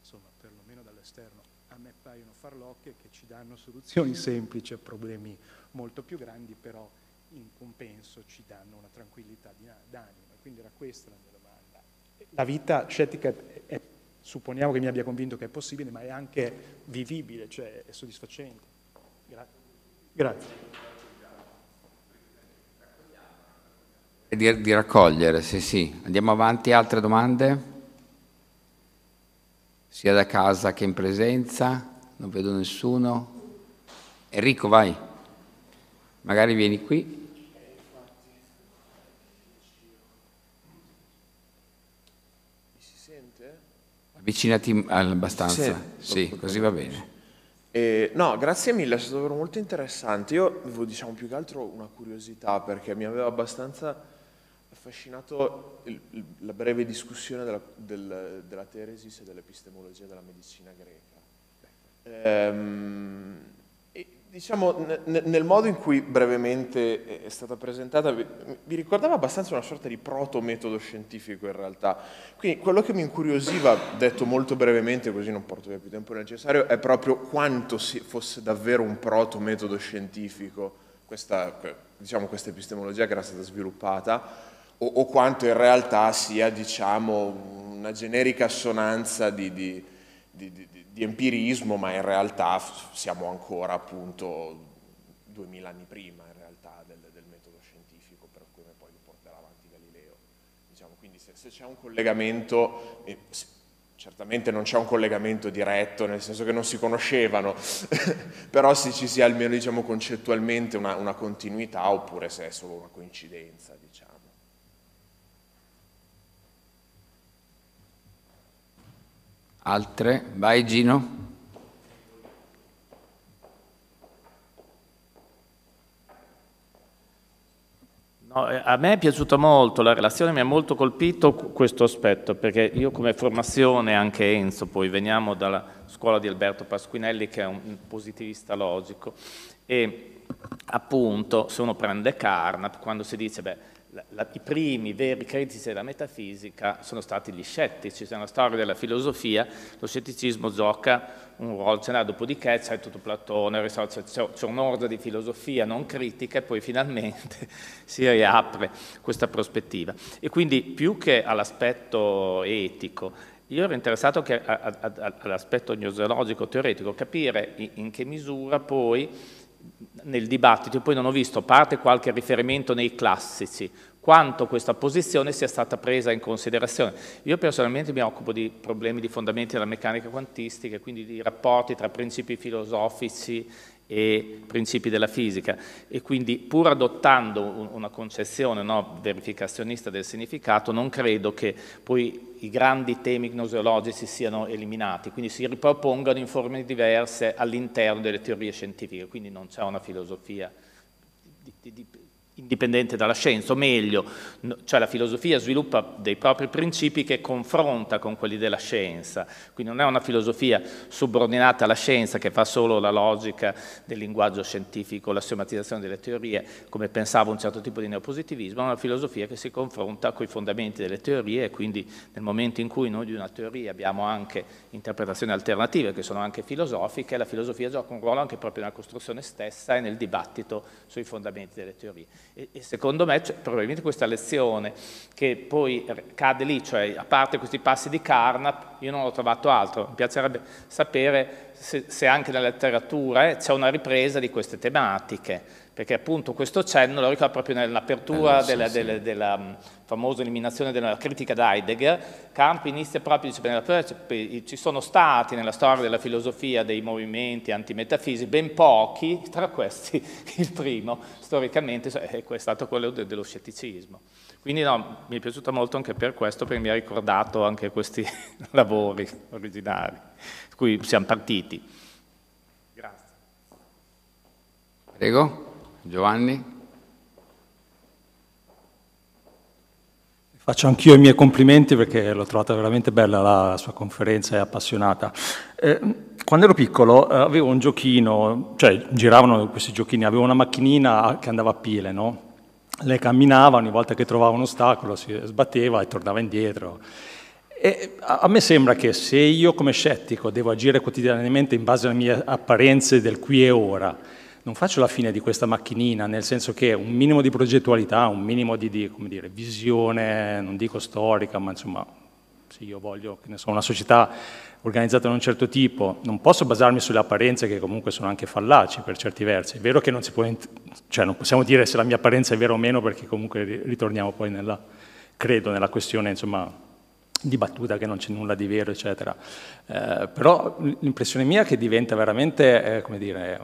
insomma perlomeno dall'esterno a me paiono farlocche che ci danno soluzioni semplici a problemi molto più grandi, però in compenso ci danno una tranquillità d'anima. Quindi era questa la mia domanda. La vita scettica è supponiamo che mi abbia convinto che è possibile, ma è anche vivibile, cioè è soddisfacente. Gra Grazie. Di, di, raccogliere, sì sì. Andiamo avanti, altre domande? Sia da casa che in presenza, non vedo nessuno. Enrico, vai. Magari vieni qui. Avvicinati abbastanza, sì, sì così va bene. Eh, no, grazie mille, è stato davvero molto interessante. Io avevo diciamo più che altro una curiosità perché mi aveva abbastanza affascinato il, il, la breve discussione della, del, della teresis e dell'epistemologia della medicina greca. Ehm, Diciamo, nel modo in cui brevemente è stata presentata, vi ricordava abbastanza una sorta di proto-metodo scientifico in realtà. Quindi quello che mi incuriosiva, detto molto brevemente, così non porto via più tempo necessario, è proprio quanto fosse davvero un proto-metodo scientifico questa, diciamo, questa epistemologia che era stata sviluppata, o, o quanto in realtà sia, diciamo, una generica assonanza di, di, di, di empirismo, ma in realtà siamo ancora appunto 2000 anni prima in realtà del, del metodo scientifico per come poi lo porterà avanti Galileo. Diciamo, quindi se, se c'è un collegamento, eh, se, certamente non c'è un collegamento diretto, nel senso che non si conoscevano, però se ci sia almeno diciamo, concettualmente una, una continuità oppure se è solo una coincidenza. Altre? Vai Gino. No, eh, a me è piaciuta molto la relazione, mi ha molto colpito questo aspetto, perché io come formazione, anche Enzo, poi veniamo dalla scuola di Alberto Pasquinelli, che è un positivista logico, e appunto se uno prende Carnap, quando si dice, beh, la, la, i primi veri critici della metafisica sono stati gli scettici, nella storia della filosofia lo scetticismo gioca un ruolo, ce n'è dopodiché c'è tutto Platone, c'è, un'orda di filosofia non critica e poi finalmente si riapre questa prospettiva. E quindi più che all'aspetto etico, io ero interessato all'aspetto gnoseologico, teoretico, capire in, in che misura poi nel dibattito, poi non ho visto, parte qualche riferimento nei classici, quanto questa posizione sia stata presa in considerazione. Io personalmente mi occupo di problemi di fondamenti della meccanica quantistica, quindi di rapporti tra principi filosofici e principi della fisica e quindi pur adottando una concezione no, verificazionista del significato non credo che poi i grandi temi gnoseologici siano eliminati, quindi si ripropongano in forme diverse all'interno delle teorie scientifiche, quindi non c'è una filosofia di, di, di indipendente dalla scienza, o meglio, cioè la filosofia sviluppa dei propri principi che confronta con quelli della scienza, quindi non è una filosofia subordinata alla scienza che fa solo la logica del linguaggio scientifico, la somatizzazione delle teorie, come pensava un certo tipo di neopositivismo, è una filosofia che si confronta con i fondamenti delle teorie e quindi nel momento in cui noi di una teoria abbiamo anche interpretazioni alternative che sono anche filosofiche, la filosofia gioca un ruolo anche proprio nella costruzione stessa e nel dibattito sui fondamenti delle teorie. E, e secondo me cioè, probabilmente questa lezione che poi cade lì, cioè a parte questi passi di Carnap, io non ho trovato altro. Mi piacerebbe sapere se, se anche nella letteratura eh, c'è una ripresa di queste tematiche perché appunto questo cenno lo ricordo proprio nell'apertura eh, della, sì, della, sì. della, della mm, famosa eliminazione della critica da Heidegger, Camp inizia proprio, dice, cioè, ci sono stati nella storia della filosofia dei movimenti antimetafisi ben pochi, tra questi il primo storicamente cioè, eh, è stato quello dello scetticismo. Quindi no, mi è piaciuta molto anche per questo, perché mi ha ricordato anche questi lavori originali da cui siamo partiti. Grazie. Prego. Giovanni? Faccio anch'io i miei complimenti perché l'ho trovata veramente bella la sua conferenza, e appassionata. Eh, quando ero piccolo eh, avevo un giochino, cioè giravano questi giochini, avevo una macchinina che andava a pile, no? Lei camminava, ogni volta che trovava un ostacolo si sbatteva e tornava indietro. E a me sembra che se io come scettico devo agire quotidianamente in base alle mie apparenze del qui e ora, non faccio la fine di questa macchinina, nel senso che un minimo di progettualità, un minimo di, di dire, visione, non dico storica, ma insomma, se io voglio so, una società organizzata in un certo tipo, non posso basarmi sulle apparenze che comunque sono anche fallaci per certi versi. È vero che non, si può, cioè, non possiamo dire se la mia apparenza è vera o meno, perché comunque ritorniamo poi nella, credo, nella questione, insomma, di battuta che non c'è nulla di vero, eccetera. Eh, però l'impressione mia è che diventa veramente, eh, come dire,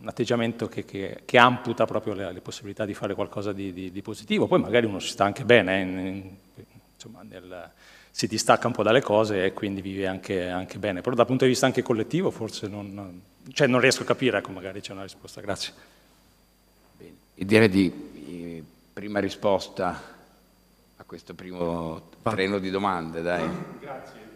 un atteggiamento che, che, che amputa proprio le, le, possibilità di fare qualcosa di, di, di, positivo, poi magari uno si sta anche bene, eh, in, in, insomma, nel, si distacca un po' dalle cose e quindi vive anche, anche, bene, però dal punto di vista anche collettivo forse non, cioè non riesco a capire, ecco magari c'è una risposta, grazie. Bene. E direi di eh, prima risposta a questo primo treno di domande, dai. Grazie.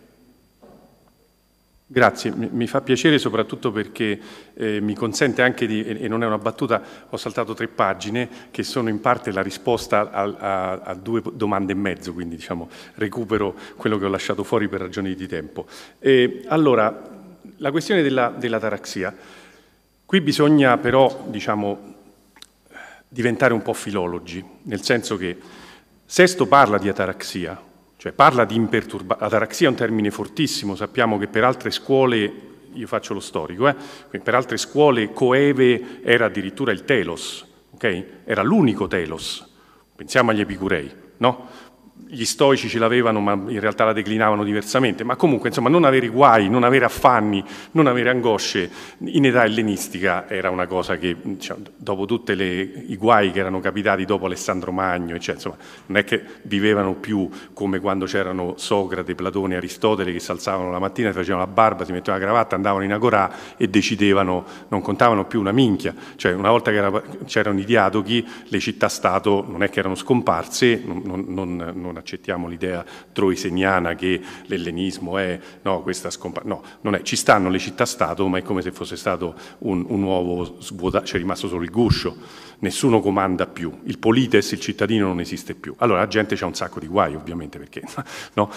Grazie, mi fa piacere soprattutto perché eh, mi consente anche di, e non è una battuta, ho saltato tre pagine che sono in parte la risposta a, a, a due domande e mezzo, quindi diciamo, recupero quello che ho lasciato fuori per ragioni di tempo. E, allora, la questione della, della, taraxia. Qui bisogna però diciamo, diventare un po' filologi, nel senso che Sesto parla di ataraxia, cioè parla di imperturbabilità, ataraxia è un termine fortissimo, sappiamo che per altre scuole, io faccio lo storico, eh? per altre scuole coeve era addirittura il telos, okay? era l'unico telos, pensiamo agli epicurei, no? gli stoici ce l'avevano ma in realtà la declinavano diversamente, ma comunque insomma non avere guai, non avere affanni, non avere angosce in età ellenistica era una cosa che cioè, dopo tutti i guai che erano capitati dopo Alessandro Magno, cioè, insomma, non è che vivevano più come quando c'erano Socrate, Platone, Aristotele che si alzavano la mattina, facevano la barba, si mettevano la cravatta, andavano in agorà e decidevano, non contavano più una minchia, cioè una volta che era, c'erano i diadochi le città-stato non è che erano scomparse, non, non, non accettiamo l'idea troiseniana che l'ellenismo è no, questa scomparsa, no, non è, ci stanno le città-stato ma è come se fosse stato un, un uovo svuotato, c'è rimasto solo il guscio nessuno comanda più, il polites, il cittadino non esiste più. Allora la gente c'ha un sacco di guai ovviamente perché no?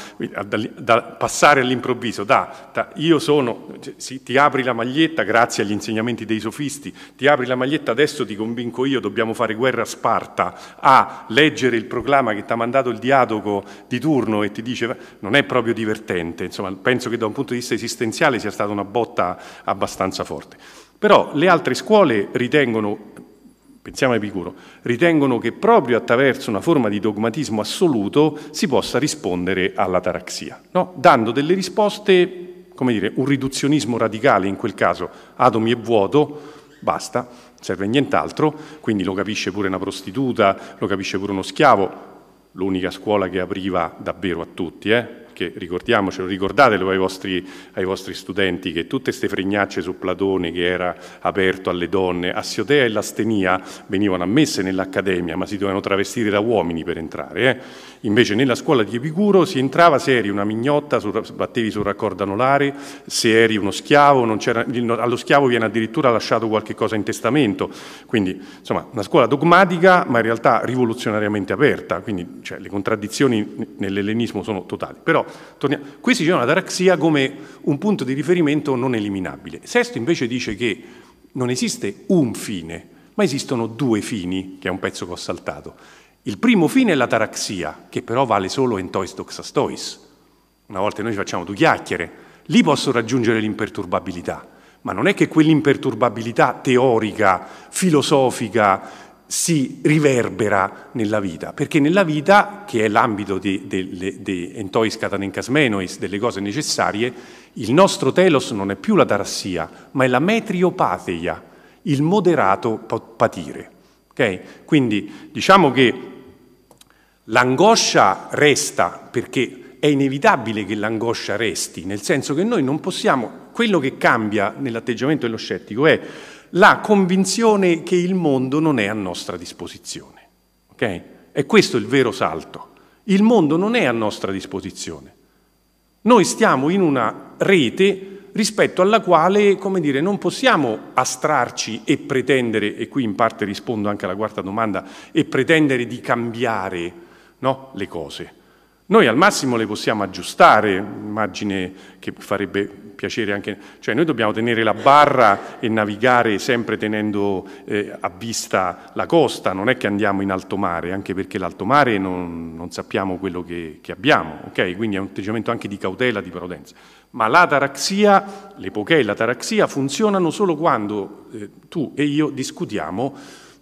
da, da passare all'improvviso da, da io sono, cioè, sì, ti apri la maglietta grazie agli insegnamenti dei sofisti, ti apri la maglietta adesso ti convinco io, dobbiamo fare guerra a Sparta, a leggere il proclama che ti ha mandato il diadoco di turno e ti dice non è proprio divertente, insomma penso che da un punto di vista esistenziale sia stata una botta abbastanza forte. Però le altre scuole ritengono pensiamo a Epicuro, ritengono che proprio attraverso una forma di dogmatismo assoluto si possa rispondere alla taraxia, no? dando delle risposte, come dire, un riduzionismo radicale in quel caso, atomi e vuoto, basta, serve nient'altro, quindi lo capisce pure una prostituta, lo capisce pure uno schiavo, l'unica scuola che apriva davvero a tutti, eh? che ricordiamocelo, ricordatelo ai vostri, ai vostri studenti che tutte queste fregnacce su Platone che era aperto alle donne, Assiotea e l'Astenia venivano ammesse nell'accademia ma si dovevano travestire da uomini per entrare. Eh? Invece nella scuola di Epicuro si entrava se eri una mignotta, battevi sul raccordo anulare, se eri uno schiavo, allo schiavo viene addirittura lasciato qualche cosa in testamento. Quindi insomma una scuola dogmatica ma in realtà rivoluzionariamente aperta, quindi cioè, le contraddizioni nell'ellenismo sono totali. Però però torniamo. Qui si chiama l'ataraxia come un punto di riferimento non eliminabile. Sesto invece dice che non esiste un fine, ma esistono due fini, che è un pezzo che ho saltato. Il primo fine è l'ataraxia, che però vale solo in toys toxas toys. Una volta noi ci facciamo due chiacchiere, lì posso raggiungere l'imperturbabilità, ma non è che quell'imperturbabilità teorica, filosofica, si riverbera nella vita, perché nella vita, che è l'ambito di, entois di entois delle cose necessarie, il nostro telos non è più la tarassia, ma è la metriopateia, il moderato patire. Okay? Quindi diciamo che l'angoscia resta, perché è inevitabile che l'angoscia resti, nel senso che noi non possiamo, quello che cambia nell'atteggiamento dello scettico è la convinzione che il mondo non è a nostra disposizione. Okay? E questo è il vero salto. Il mondo non è a nostra disposizione. Noi stiamo in una rete rispetto alla quale, come dire, non possiamo astrarci e pretendere, e qui in parte rispondo anche alla quarta domanda, e pretendere di cambiare no, le cose. Noi al massimo le possiamo aggiustare, immagine che farebbe piacere anche... Cioè noi dobbiamo tenere la barra e navigare sempre tenendo eh, a vista la costa, non è che andiamo in alto mare, anche perché l'alto mare non, non sappiamo quello che, che abbiamo, okay? quindi è un atteggiamento anche di cautela, di prudenza. Ma l'ataraxia, l'epoca e l'ataraxia funzionano solo quando eh, tu e io discutiamo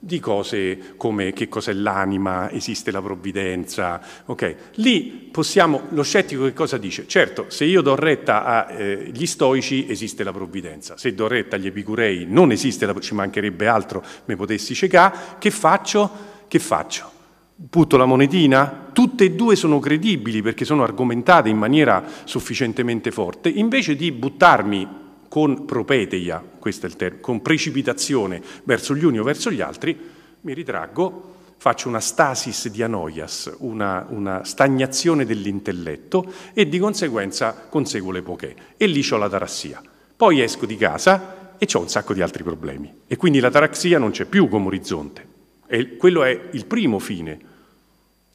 di cose come che cos'è l'anima, esiste la provvidenza, okay? Lì possiamo, lo scettico che cosa dice? Certo, se io do retta agli eh, stoici esiste la provvidenza, se do retta agli epicurei non esiste, la, ci mancherebbe altro, mi potessi cecare, che faccio? Che faccio? Butto la monetina? Tutte e due sono credibili perché sono argomentate in maniera sufficientemente forte, invece di buttarmi con propeteia, questo è il termine, con precipitazione verso gli uni o verso gli altri, mi ritraggo, faccio una stasis di anoias, una, una stagnazione dell'intelletto e di conseguenza conseguo l'epoché. E lì ho la tarassia. Poi esco di casa e ho un sacco di altri problemi. E quindi la tarassia non c'è più come orizzonte. E quello è il primo fine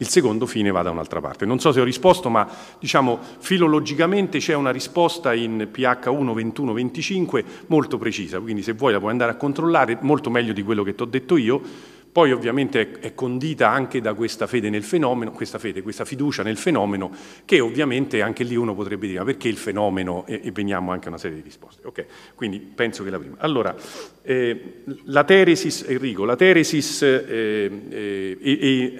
il secondo fine va da un'altra parte. Non so se ho risposto, ma diciamo filologicamente c'è una risposta in PH 1, 21, 25 molto precisa, quindi se vuoi la puoi andare a controllare, molto meglio di quello che ti ho detto io, poi ovviamente è condita anche da questa fede nel fenomeno, questa fede, questa fiducia nel fenomeno, che ovviamente anche lì uno potrebbe dire, ma perché il fenomeno? E, e veniamo anche a una serie di risposte. Ok, quindi penso che la prima. Allora, eh, la teresis, Enrico, la teresis e, eh,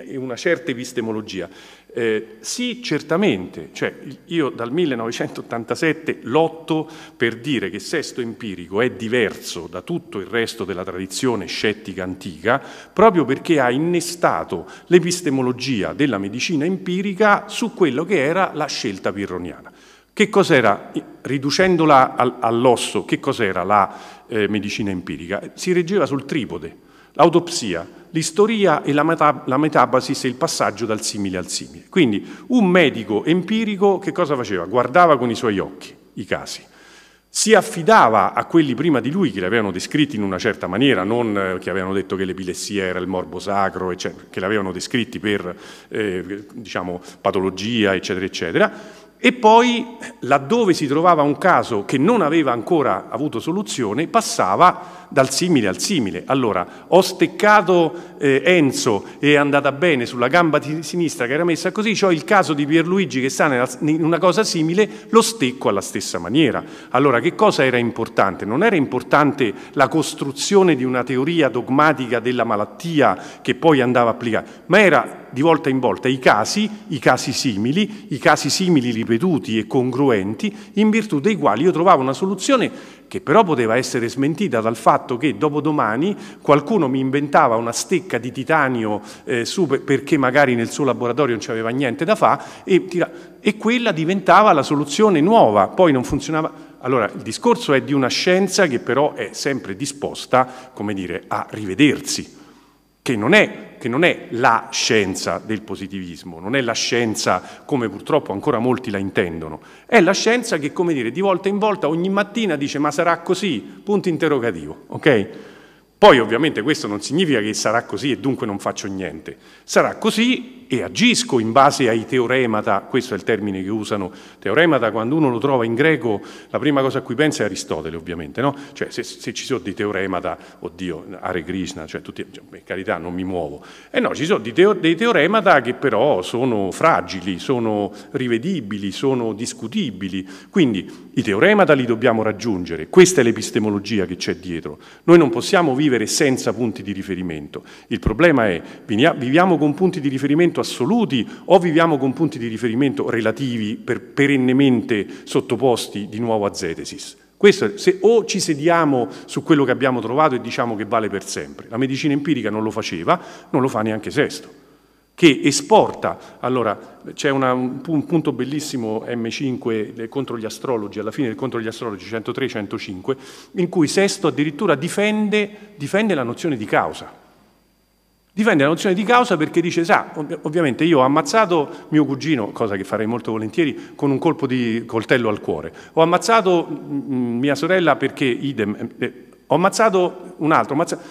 eh, una certa epistemologia. Eh, sì, certamente, cioè, io dal 1987 lotto per dire che Sesto Empirico è diverso da tutto il resto della tradizione scettica antica, proprio perché ha innestato l'epistemologia della medicina empirica su quello che era la scelta pirroniana. Che cos'era, riducendola all'osso, che cos'era la eh, medicina empirica? Si reggeva sul tripode L'autopsia, l'istoria e la, meta- la metabasis il passaggio dal simile al simile. Quindi un medico empirico che cosa faceva? Guardava con i suoi occhi i casi si affidava a quelli prima di lui che li avevano descritti in una certa maniera, non eh, che avevano detto che l'epilessia era il morbo sacro, eccetera, che l'avevano descritti per eh, diciamo, patologia, eccetera, eccetera, e poi laddove si trovava un caso che non aveva ancora avuto soluzione, passava dal simile al simile. Allora, ho steccato eh, Enzo e è andata bene sulla gamba sinistra che era messa così, ho il caso di Pierluigi che sta nella, in una cosa simile, lo stecco alla stessa maniera. Allora, che cosa era importante? Non era importante la costruzione di una teoria dogmatica della malattia che poi andava applicata, ma era di volta in volta i casi, i casi simili, i casi simili ripetuti e congruenti, in virtù dei quali io trovavo una soluzione che però poteva essere smentita dal fatto che dopodomani qualcuno mi inventava una stecca di titanio eh, super, perché magari nel suo laboratorio non c'aveva niente da fare e, e quella diventava la soluzione nuova, poi non funzionava. Allora, il discorso è di una scienza che però è sempre disposta, come dire, a rivedersi, che non è che non è la scienza del positivismo, non è la scienza come purtroppo ancora molti la intendono, è la scienza che, come dire, di volta in volta ogni mattina dice ma sarà così, punto interrogativo, ok? Poi ovviamente questo non significa che sarà così e dunque non faccio niente, sarà così e agisco in base ai teoremata, questo è il termine che usano, teoremata quando uno lo trova in greco, la prima cosa a cui pensa è Aristotele ovviamente, no? Cioè se, se ci sono di teoremata, oddio, Hare Krishna, cioè tutti, cioè, per carità non mi muovo. E eh no, ci sono teo, dei teoremata che però sono fragili, sono rivedibili, sono discutibili, quindi i teoremata li dobbiamo raggiungere, questa è l'epistemologia che c'è dietro. Noi non possiamo vivere senza punti di riferimento, il problema è viviamo con punti di riferimento riferimento assoluti o viviamo con punti di riferimento relativi per perennemente sottoposti di nuovo a zetesis. Questo, è, se o ci sediamo su quello che abbiamo trovato e diciamo che vale per sempre, la medicina empirica non lo faceva, non lo fa neanche Sesto che esporta. Allora, c'è una, un, un, punto bellissimo M5 contro gli astrologi, alla fine del contro gli astrologi 103-105, in cui Sesto addirittura difende, difende la nozione di causa. Difende la nozione di causa perché dice, sa, ov- ovviamente io ho ammazzato mio cugino, cosa che farei molto volentieri, con un colpo di coltello al cuore. Ho ammazzato m- mm, mm, mia sorella perché idem, eh, eh ho ammazzato un altro, ammazzato...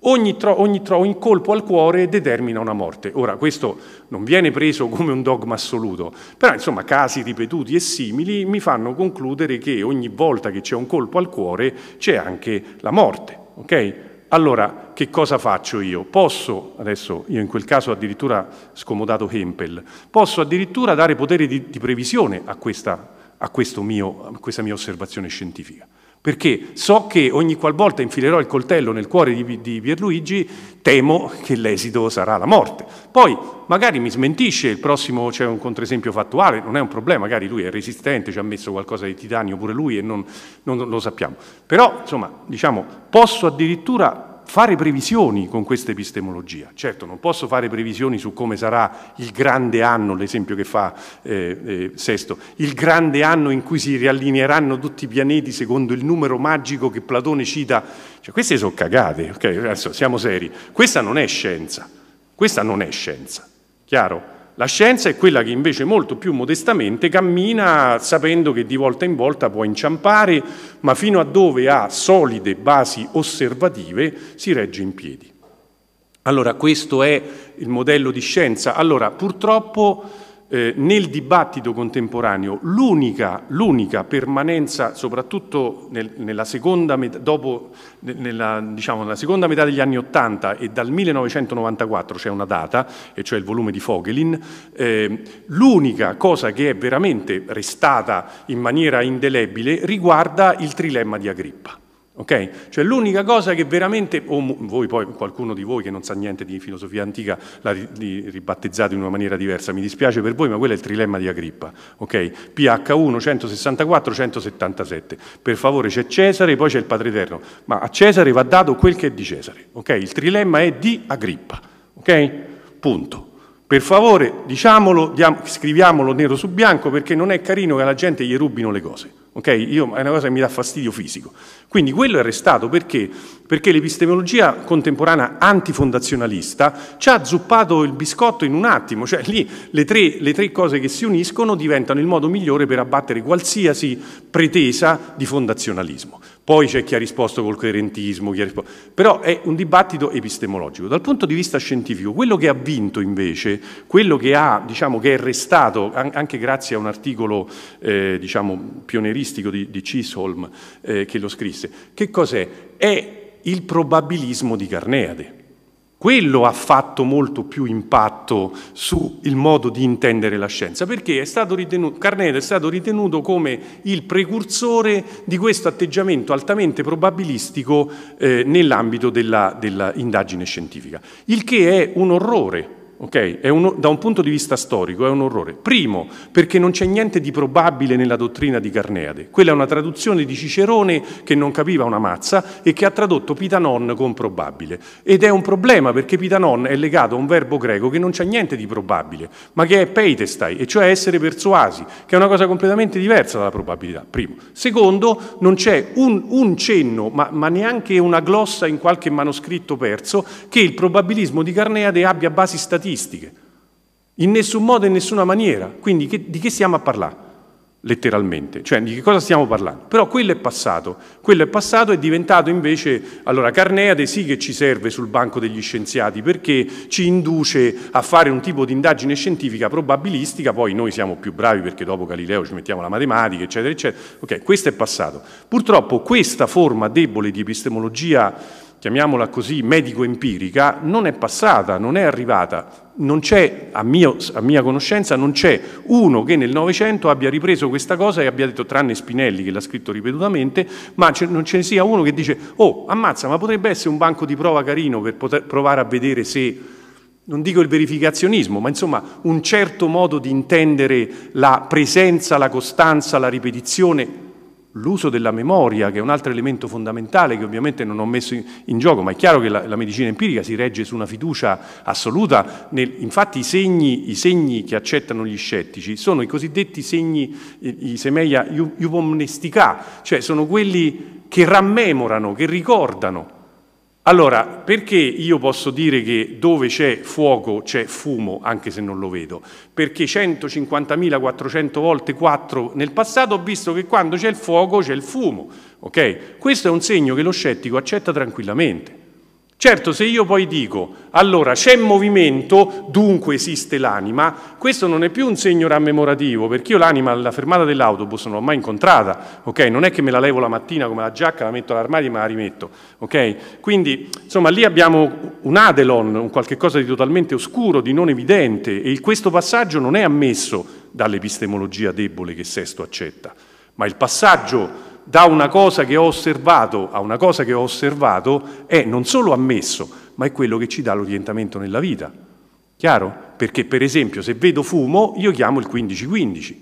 Ogni, tro- ogni, tro- ogni, colpo al cuore determina una morte. Ora, questo non viene preso come un dogma assoluto, però insomma casi ripetuti e simili mi fanno concludere che ogni volta che c'è un colpo al cuore c'è anche la morte. Okay? Allora, che cosa faccio io? Posso, adesso io in quel caso addirittura scomodato Hempel, posso addirittura dare potere di, di previsione a questa, a, mio, a questa mia osservazione scientifica perché so che ogni qualvolta infilerò il coltello nel cuore di, di Pierluigi, temo che l'esito sarà la morte. Poi magari mi smentisce, il prossimo c'è un contresempio fattuale, non è un problema, magari lui è resistente, ci ha messo qualcosa di titanio pure lui e non, non lo sappiamo. Però, insomma, diciamo, posso addirittura fare previsioni con questa epistemologia. Certo, non posso fare previsioni su come sarà il grande anno, l'esempio che fa eh, eh, Sesto, il grande anno in cui si riallineeranno tutti i pianeti secondo il numero magico che Platone cita. Cioè, queste sono cagate, ok? Adesso siamo seri. Questa non è scienza. Questa non è scienza. Chiaro? La scienza è quella che invece molto più modestamente cammina sapendo che di volta in volta può inciampare, ma fino a dove ha solide basi osservative si regge in piedi. Allora questo è il modello di scienza. Allora purtroppo eh, nel dibattito contemporaneo l'unica, l'unica permanenza, soprattutto nel, nella, seconda met- dopo, nella, diciamo, nella, seconda metà degli anni Ottanta e dal 1994 c'è cioè una data, e cioè il volume di Fogelin, eh, l'unica cosa che è veramente restata in maniera indelebile riguarda il trilemma di Agrippa. Ok? Cioè l'unica cosa che veramente, o voi poi, qualcuno di voi che non sa niente di filosofia antica, la ri, ribattezzate in una maniera diversa, mi dispiace per voi, ma quello è il trilemma di Agrippa, Ok? PH1 164 177. Per favore c'è Cesare, poi c'è il Padre Eterno, ma a Cesare va dato quel che è di Cesare, Ok? Il trilemma è di Agrippa, Punto. Per favore, diciamolo, diam- scriviamolo nero su bianco perché non è carino che alla gente gli rubino le cose. Okay? Io, è una cosa che mi dà fastidio fisico. Quindi quello è restato perché? Perché l'epistemologia contemporanea antifondazionalista ci ha zuppato il biscotto in un attimo, cioè lì le tre, le tre cose che si uniscono diventano il modo migliore per abbattere qualsiasi pretesa di fondazionalismo. Poi c'è chi ha risposto col coerentismo, chi ha risposto... però è un dibattito epistemologico. Dal punto di vista scientifico, quello che ha vinto invece, quello che, ha, diciamo, che è restato, anche grazie a un articolo eh, diciamo, pioneristico di, di Chisholm eh, che lo scrisse, che cos'è? È il probabilismo di Carneade. Quello ha fatto molto più impatto sul modo di intendere la scienza, perché è stato ritenuto, Carneda è stato ritenuto come il precursore di questo atteggiamento altamente probabilistico eh, nell'ambito dell'indagine scientifica, il che è un orrore Okay? Un, da un punto di vista storico è un orrore. Primo, perché non c'è niente di probabile nella dottrina di Carneade. Quella è una traduzione di Cicerone che non capiva una mazza e che ha tradotto pitanon con probabile. Ed è un problema perché pitanon è legato a un verbo greco che non c'è niente di probabile, ma che è peitestai, e cioè essere persuasi, che è una cosa completamente diversa dalla probabilità. Primo. Secondo, non c'è un, un cenno, ma, ma neanche una glossa in qualche manoscritto perso, che il probabilismo di Carneade abbia basi statistiche statistiche. In nessun modo e in nessuna maniera. Quindi che, di che stiamo a parlare? letteralmente, cioè di che cosa stiamo parlando? Però quello è passato, quello è passato è diventato invece, allora Carneade sì che ci serve sul banco degli scienziati perché ci induce a fare un tipo di indagine scientifica probabilistica, poi noi siamo più bravi perché dopo Galileo ci mettiamo la matematica, eccetera, eccetera. Ok, questo è passato. Purtroppo questa forma debole di epistemologia chiamiamola così, medico-empirica, non è passata, non è arrivata. Non c'è, a, mio, a mia conoscenza, non c'è uno che nel Novecento abbia ripreso questa cosa e abbia detto, tranne Spinelli che l'ha scritto ripetutamente, ma non ce ne sia uno che dice, oh, ammazza, ma potrebbe essere un banco di prova carino per poter provare a vedere se non dico il verificazionismo, ma insomma un certo modo di intendere la presenza, la costanza, la ripetizione l'uso della memoria, che è un altro elemento fondamentale che ovviamente non ho messo in, in gioco, ma è chiaro che la, la, medicina empirica si regge su una fiducia assoluta. Nel, infatti i segni, i segni, che accettano gli scettici sono i cosiddetti segni, i, i semeia iupomnestica, cioè sono quelli che rammemorano, che ricordano. Allora, perché io posso dire che dove c'è fuoco c'è fumo, anche se non lo vedo? Perché 150.400 volte 4 nel passato ho visto che quando c'è il fuoco c'è il fumo. Okay? Questo è un segno che lo scettico accetta tranquillamente. Certo, se io poi dico, allora c'è movimento, dunque esiste l'anima, questo non è più un segno rammemorativo, perché io l'anima alla fermata dell'autobus non l'ho mai incontrata, ok? Non è che me la levo la mattina come la giacca, la metto all'armadio e me la rimetto, ok? Quindi, insomma, lì abbiamo un adelon, un qualche cosa di totalmente oscuro, di non evidente, e questo passaggio non è ammesso dall'epistemologia debole che Sesto accetta, ma il passaggio da una cosa che ho osservato a una cosa che ho osservato è non solo ammesso, ma è quello che ci dà l'orientamento nella vita. Chiaro? Perché per esempio se vedo fumo io chiamo il 15-15,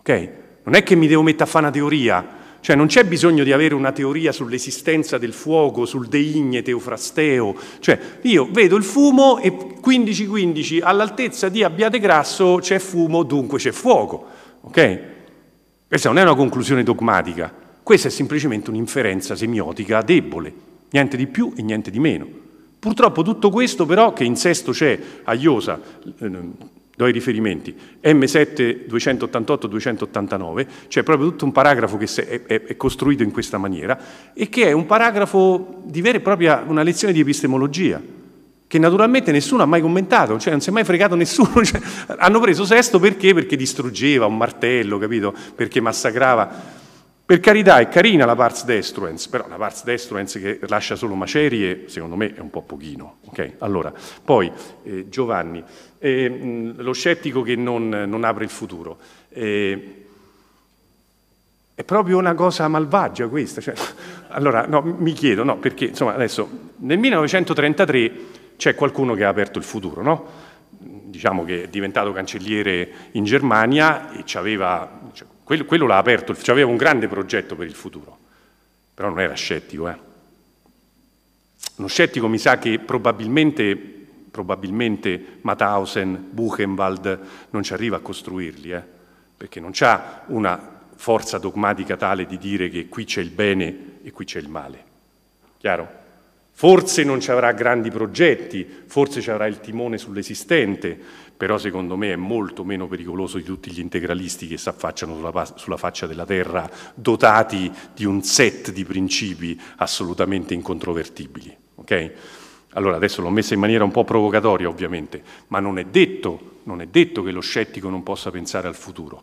ok? Non è che mi devo mettere a fare una teoria, cioè non c'è bisogno di avere una teoria sull'esistenza del fuoco, sul deigne teofrasteo. Cioè io vedo il fumo e 15-15 all'altezza di Abbiate Grasso c'è fumo, dunque c'è fuoco. Ok? Questa non è una conclusione dogmatica. Questa è semplicemente un'inferenza semiotica debole, niente di più e niente di meno. Purtroppo tutto questo però, che in sesto c'è a Iosa, ehm, do i riferimenti, M7 288-289, c'è proprio tutto un paragrafo che è, è, costruito in questa maniera e che è un paragrafo di vera e propria, una lezione di epistemologia, che naturalmente nessuno ha mai commentato, cioè non si è mai fregato nessuno, cioè, hanno preso sesto perché? Perché distruggeva un martello, capito? Perché massacrava... Per carità, è carina la pars destruens, però la pars destruens che lascia solo macerie, secondo me è un po' pochino. Okay? Allora, poi eh, Giovanni, eh, lo scettico che non, non apre il futuro. Eh, è proprio una cosa malvagia questa. Cioè, allora, no, mi chiedo, no, perché insomma, adesso, nel 1933 c'è qualcuno che ha aperto il futuro, no? Diciamo che è diventato cancelliere in Germania e ci aveva quello, quello l'ha aperto, cioè aveva un grande progetto per il futuro, però non era scettico. Eh? Uno scettico mi sa che probabilmente, probabilmente Mauthausen, Buchenwald non ci arriva a costruirli, eh? perché non c'ha una forza dogmatica tale di dire che qui c'è il bene e qui c'è il male. Chiaro? Forse non ci avrà grandi progetti, forse ci avrà il timone sull'esistente, però secondo me è molto meno pericoloso di tutti gli integralisti che si affacciano sulla, sulla faccia della terra dotati di un set di principi assolutamente incontrovertibili. Okay? Allora, adesso l'ho messa in maniera un po' provocatoria, ovviamente, ma non è, detto, non è detto, che lo scettico non possa pensare al futuro,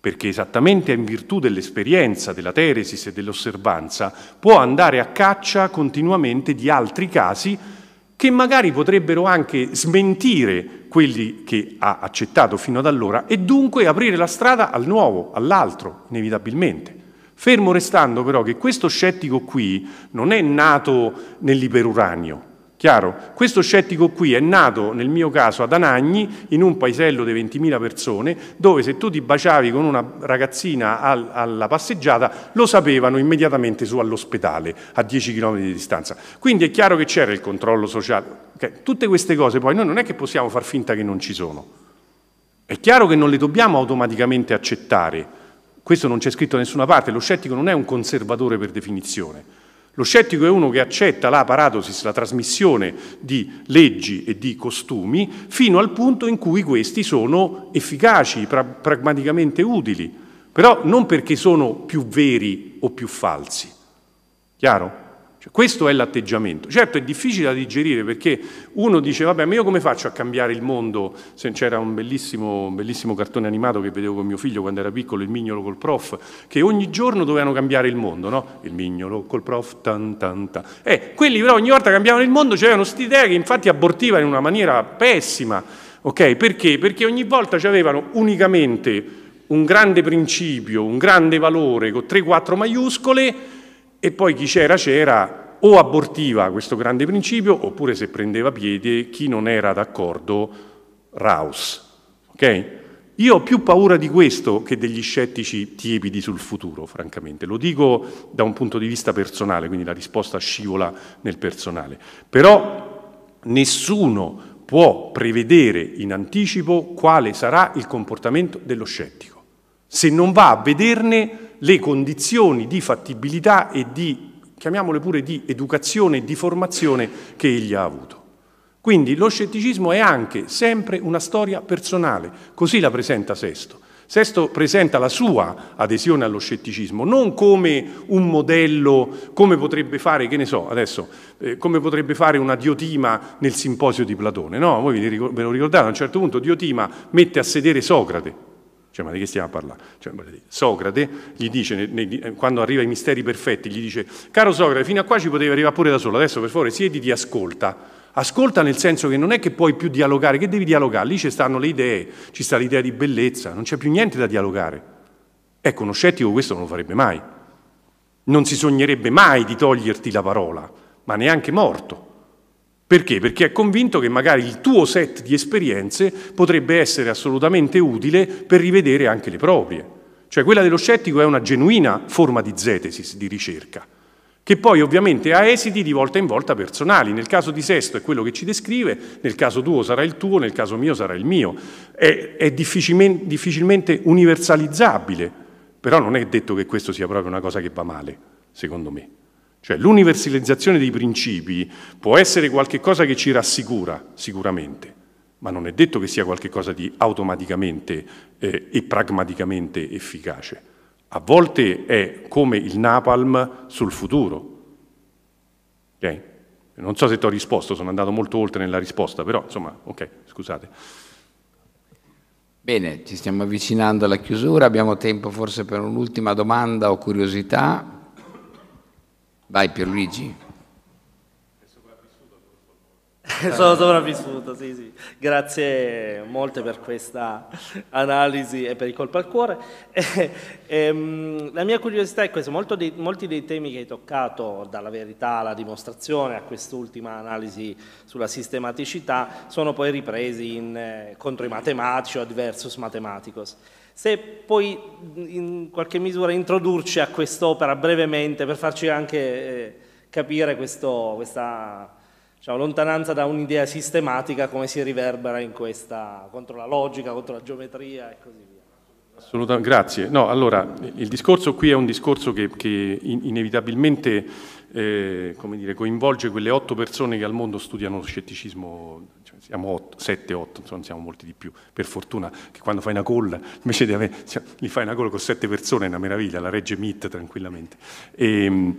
perché esattamente in virtù dell'esperienza, della teresis e dell'osservanza, può andare a caccia continuamente di altri casi che magari potrebbero anche smentire quelli che ha accettato fino ad allora e dunque aprire la strada al nuovo, all'altro, inevitabilmente. Fermo restando però che questo scettico qui non è nato nell'iperuranio, Chiaro? Questo scettico qui è nato, nel mio caso, ad Anagni, in un paesello di 20.000 persone, dove se tu ti baciavi con una ragazzina al, alla passeggiata, lo sapevano immediatamente su all'ospedale, a 10 km di distanza. Quindi è chiaro che c'era il controllo sociale. Okay. Tutte queste cose poi noi non è che possiamo far finta che non ci sono. È chiaro che non le dobbiamo automaticamente accettare. Questo non c'è scritto da nessuna parte, lo scettico non è un conservatore per definizione lo scettico è uno che accetta la paradosis, la trasmissione di leggi e di costumi, fino al punto in cui questi sono efficaci, pra pragmaticamente utili, però non perché sono più veri o più falsi. Chiaro? Cioè, questo è l'atteggiamento. Certo è difficile da digerire perché uno dice, vabbè, ma io come faccio a cambiare il mondo? C'era un bellissimo, un bellissimo cartone animato che vedevo con mio figlio quando era piccolo, il mignolo col prof, che ogni giorno dovevano cambiare il mondo, no? Il mignolo col prof, tan tan tan. Eh, quelli però ogni volta cambiavano il mondo c'erano queste idee che infatti abortivano in una maniera pessima. Ok? Perché? Perché ogni volta avevano unicamente un grande principio, un grande valore con 3-4 maiuscole e poi chi c'era c'era o abortiva questo grande principio oppure se prendeva piede chi non era d'accordo raus. Okay? Io ho più paura di questo che degli scettici tiepidi sul futuro, francamente. Lo dico da un punto di vista personale, quindi la risposta scivola nel personale. Però nessuno può prevedere in anticipo quale sarà il comportamento dello scettico. Se non va a vederne le condizioni di fattibilità e di, chiamiamole pure, di educazione e di formazione che egli ha avuto. Quindi lo scetticismo è anche sempre una storia personale, così la presenta Sesto. Sesto presenta la sua adesione allo scetticismo, non come un modello, come potrebbe fare, che ne so, adesso, eh, come potrebbe fare una Diotima nel simposio di Platone. No, voi ve lo ricordate, a un certo punto Diotima mette a sedere Socrate, cioè, ma di che stiamo a parlare? Cioè, Socrate gli dice, quando arriva ai misteri perfetti, gli dice, caro Socrate, fino a qua ci potevi arrivare pure da solo, adesso per favore siediti e ascolta. Ascolta nel senso che non è che puoi più dialogare, che devi dialogare? Lì ci stanno le idee, ci sta l'idea di bellezza, non c'è più niente da dialogare. Ecco, uno scettico questo non lo farebbe mai. Non si sognerebbe mai di toglierti la parola, ma neanche morto. Perché? Perché è convinto che magari il tuo set di esperienze potrebbe essere assolutamente utile per rivedere anche le proprie. Cioè quella dello scettico è una genuina forma di zetesis, di ricerca, che poi ovviamente ha esiti di volta in volta personali. Nel caso di Sesto è quello che ci descrive, nel caso tuo sarà il tuo, nel caso mio sarà il mio. È, è difficilmente, difficilmente universalizzabile, però non è detto che questo sia proprio una cosa che va male, secondo me. Cioè l'universalizzazione dei principi può essere qualcosa che ci rassicura, sicuramente, ma non è detto che sia qualcosa di automaticamente eh, e pragmaticamente efficace. A volte è come il napalm sul futuro. Okay? Non so se ti ho risposto, sono andato molto oltre nella risposta, però insomma, ok, scusate. Bene, ci stiamo avvicinando alla chiusura, abbiamo tempo forse per un'ultima domanda o curiosità. Vai Pierluigi. Sono sopravvissuto, sì, sì. Grazie molte per questa analisi e per il colpo al cuore. E, e, ehm, la mia curiosità è questa, dei, molti dei temi che hai toccato, dalla verità alla dimostrazione a quest'ultima analisi sulla sistematicità, sono poi ripresi in, eh, contro i matematici o adversus mathematicos. Se puoi in qualche misura introdurci a quest'opera brevemente per farci anche eh, capire questo, questa diciamo, lontananza da un'idea sistematica come si riverbera in questa, contro la logica, contro la geometria e così via. Assolutamente, grazie. No, allora, il discorso qui è un discorso che, che inevitabilmente eh, come dire, coinvolge quelle otto persone che al mondo studiano lo scetticismo, cioè siamo otto, sette, otto, non siamo molti di più, per fortuna che quando fai una call, invece di avere, cioè, li fai una call con sette persone, è una meraviglia, la regge Meet tranquillamente. E, ehm,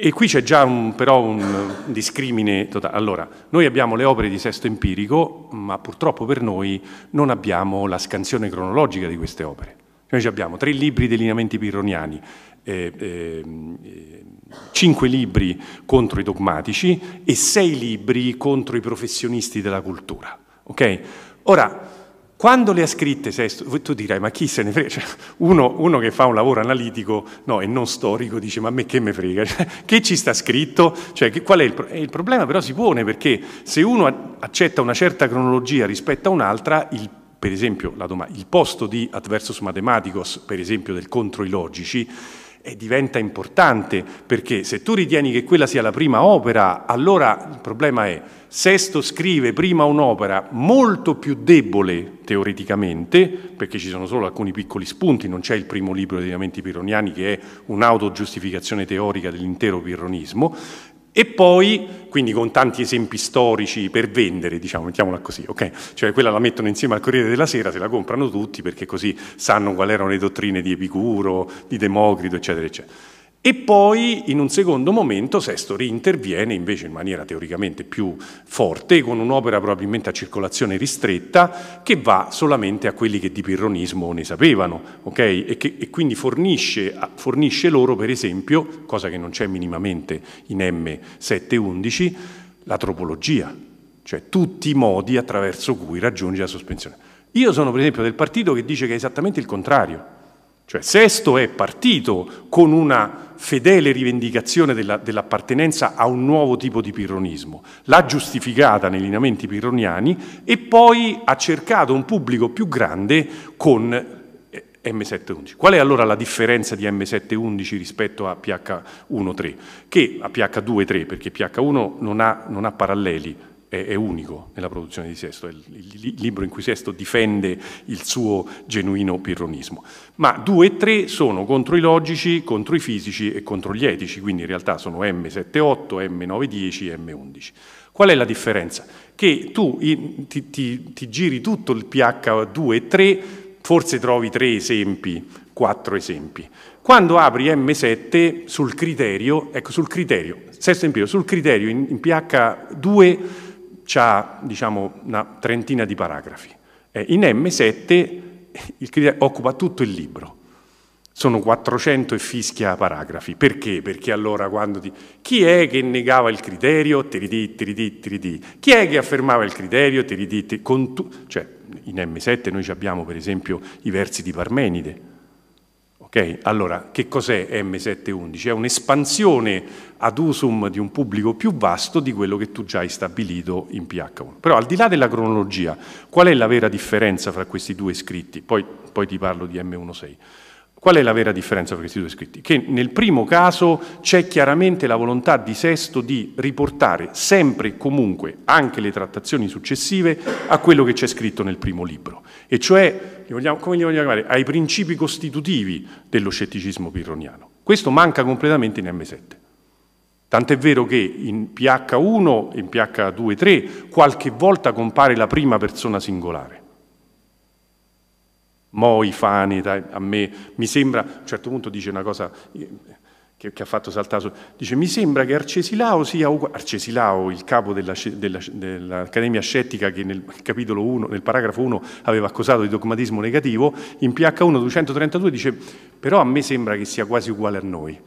e qui c'è già un, però un discrimine totale. Allora, noi abbiamo le opere di sesto empirico, ma purtroppo per noi non abbiamo la scansione cronologica di queste opere noi abbiamo tre libri dei lineamenti pirroniani, eh, eh, cinque libri contro i dogmatici e sei libri contro i professionisti della cultura. Okay? Ora, quando le ha scritte Sesto, tu dirai, ma chi se ne frega? Cioè, uno, uno, che fa un lavoro analitico no, e non storico dice, ma a me che me frega? Cioè, che ci sta scritto? Cioè, che, qual è il, pro il, problema però si pone perché se uno accetta una certa cronologia rispetto a un'altra, il per esempio il posto di adversus mathematicos, per esempio del contro i logici, eh, diventa importante perché se tu ritieni che quella sia la prima opera, allora il problema è Sesto scrive prima un'opera molto più debole teoreticamente, perché ci sono solo alcuni piccoli spunti, non c'è il primo libro dei lineamenti pironiani che è un'autogiustificazione teorica dell'intero pironismo, e poi, quindi con tanti esempi storici per vendere, diciamo, mettiamola così, ok? Cioè quella la mettono insieme al Corriere della Sera, se la comprano tutti perché così sanno quali erano le dottrine di Epicuro, di Democrito, eccetera, eccetera. E poi in un secondo momento Sesto riinterviene invece in maniera teoricamente più forte, con un'opera probabilmente a circolazione ristretta, che va solamente a quelli che di pirronismo ne sapevano, okay? e, che, e, quindi fornisce, fornisce loro, per esempio, cosa che non c'è minimamente in M711, la tropologia, cioè tutti i modi attraverso cui raggiunge la sospensione. Io sono per esempio del partito che dice che è esattamente il contrario cioè Sesto è partito con una fedele rivendicazione della, dell'appartenenza a un nuovo tipo di pirronismo, l'ha giustificata nei lineamenti pirroniani e poi ha cercato un pubblico più grande con eh, M711. Qual è allora la differenza di M711 rispetto a ph 1 3 Che a ph 2 3 perché PH1 non ha, non ha paralleli, è, è unico nella produzione di Sesto, è il, il, libro in cui Sesto difende il suo genuino pirronismo. Ma 2 e 3 sono contro i logici, contro i fisici e contro gli etici, quindi in realtà sono M78, M910 M11. Qual è la differenza? Che tu in, ti, ti, ti giri tutto il pH 2 e 3, forse trovi 3 esempi, 4 esempi. Quando apri M7 sul criterio, ecco sul criterio, sesto empirio, sul criterio in, in pH 2 ha diciamo, una trentina di paragrafi. Eh, in M7 il, occupa tutto il libro. Sono 400 e fischia paragrafi. Perché? Perché allora quando ti... Chi è che negava il criterio? Tiridì, tiridì, tiridì. Chi è che affermava il criterio? Tiridì, tiridì. Tu... Cioè, in M7 noi abbiamo per esempio i versi di Parmenide, Okay? Allora, che cos'è M711? È un'espansione ad usum di un pubblico più vasto di quello che tu già hai stabilito in PH1. Però al di là della cronologia, qual è la vera differenza fra questi due scritti? Poi, poi ti parlo di M16. Qual è la vera differenza tra questi due scritti? Che nel primo caso c'è chiaramente la volontà di Sesto di riportare sempre e comunque anche le trattazioni successive a quello che c'è scritto nel primo libro, e cioè, come li vogliamo chiamare, ai principi costitutivi dello scetticismo pirroniano. Questo manca completamente in M7. Tant'è vero che in PH1 e in PH2 3 qualche volta compare la prima persona singolare Moi, Fani, dai, a me, mi sembra, a un certo punto dice una cosa che, che ha fatto saltare, su, dice mi sembra che Arcesilao sia uguale, Arcesilao, il capo della, della, dell'Accademia Scettica che nel, capitolo 1, nel paragrafo 1 aveva accusato di dogmatismo negativo, in PH1 232 dice però a me sembra che sia quasi uguale a noi.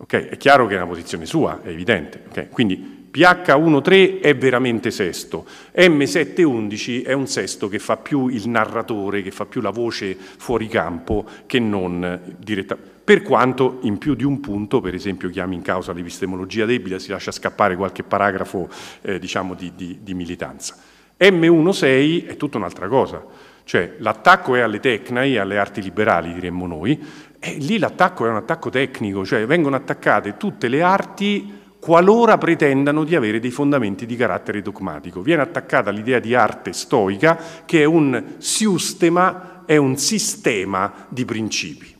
Okay? È chiaro che è una posizione sua, è evidente. Okay? Quindi PH13 è veramente sesto, M711 è un sesto che fa più il narratore, che fa più la voce fuori campo che non direttamente. Per quanto in più di un punto, per esempio chiami in causa l'epistemologia debile, si lascia scappare qualche paragrafo eh, diciamo di, di, di militanza. M16 è tutta un'altra cosa, cioè l'attacco è alle tecnai, alle arti liberali diremmo noi, e lì l'attacco è un attacco tecnico, cioè vengono attaccate tutte le arti qualora pretendano di avere dei fondamenti di carattere dogmatico. Viene attaccata l'idea di arte stoica che è un sistema, è un sistema di principi.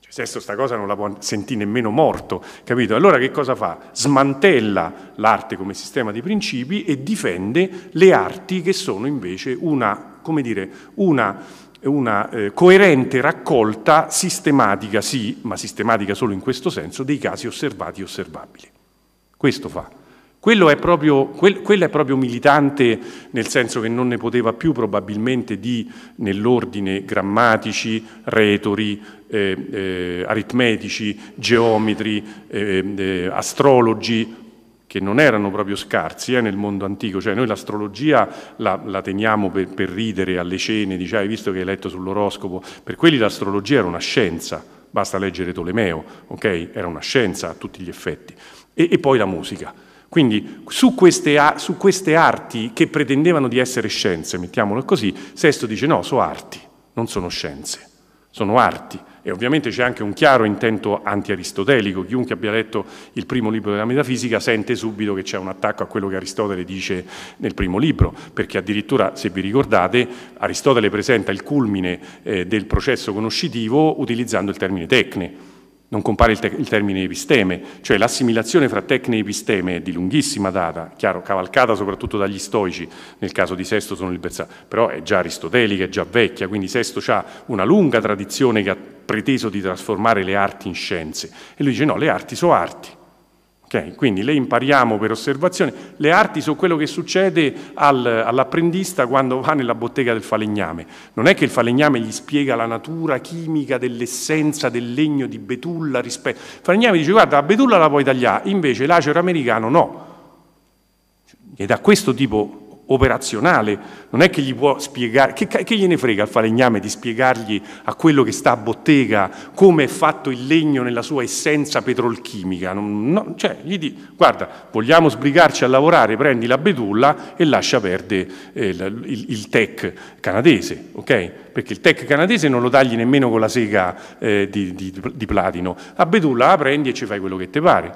Cioè, Sesto sta cosa non la può sentire nemmeno morto, capito? Allora che cosa fa? Smantella l'arte come sistema di principi e difende le arti che sono invece una, come dire, una una eh, coerente raccolta sistematica, sì, ma sistematica solo in questo senso, dei casi osservati e osservabili. Questo fa. Quello è proprio, quel, quella è proprio militante nel senso che non ne poteva più probabilmente di, nell'ordine, grammatici, retori, eh, eh, aritmetici, geometri, eh, eh astrologi, che non erano proprio scarsi eh, nel mondo antico, cioè noi l'astrologia la, la teniamo per, per, ridere alle cene, dici ah, hai visto che hai letto sull'oroscopo, per quelli l'astrologia era una scienza, basta leggere Tolomeo, ok? Era una scienza a tutti gli effetti e, e poi la musica. Quindi su queste, su queste, arti che pretendevano di essere scienze, mettiamolo così, Sesto dice no, sono arti, non sono scienze, sono arti. E ovviamente c'è anche un chiaro intento anti-aristotelico, chiunque abbia letto il primo libro della metafisica sente subito che c'è un attacco a quello che Aristotele dice nel primo libro, perché addirittura, se vi ricordate, Aristotele presenta il culmine eh, del processo conoscitivo utilizzando il termine tecne non compare il, te il termine episteme, cioè l'assimilazione fra tecne e episteme è di lunghissima data, chiaro, cavalcata soprattutto dagli stoici, nel caso di Sesto sono il bersaglio, però è già aristotelica, è già vecchia, quindi Sesto ha una lunga tradizione che ha preteso di trasformare le arti in scienze. E lui dice no, le arti sono arti, Okay, quindi le impariamo per osservazione. Le arti sono quello che succede al, all'apprendista quando va nella bottega del falegname. Non è che il falegname gli spiega la natura chimica dell'essenza del legno di betulla rispetto. Il falegname dice guarda, la betulla la puoi tagliare, invece l'acero americano no. E a questo tipo operazionale, non è che gli può spiegare, che, che gliene frega al falegname di spiegargli a quello che sta a bottega come è fatto il legno nella sua essenza petrolchimica, non, no, cioè gli dico, guarda, vogliamo sbrigarci a lavorare, prendi la betulla e lascia perdere eh, il, il, il, tech canadese, ok? Perché il tech canadese non lo tagli nemmeno con la sega eh, di, di, di platino, la betulla la prendi e ci fai quello che ti pare,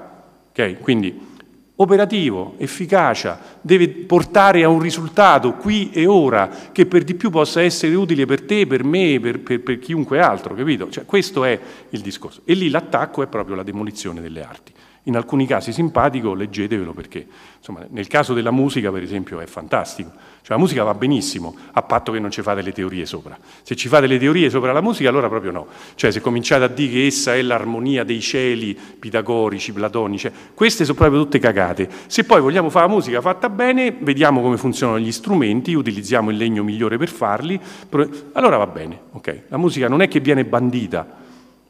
ok? Quindi operativo, efficacia, deve portare a un risultato qui e ora che per di più possa essere utile per te, per me, per, per, per chiunque altro, capito? Cioè, questo è il discorso. E lì l'attacco è proprio la demolizione delle arti. In alcuni casi simpatico, leggetevelo perché, insomma, nel caso della musica, per esempio, è fantastico. Cioè la musica va benissimo, a patto che non ci fate le teorie sopra. Se ci fate le teorie sopra la musica, allora proprio no. Cioè se cominciate a dire che essa è l'armonia dei cieli pitagorici, platonici, cioè, queste sono proprio tutte cagate. Se poi vogliamo fare la musica fatta bene, vediamo come funzionano gli strumenti, utilizziamo il legno migliore per farli, allora va bene, ok? La musica non è che viene bandita,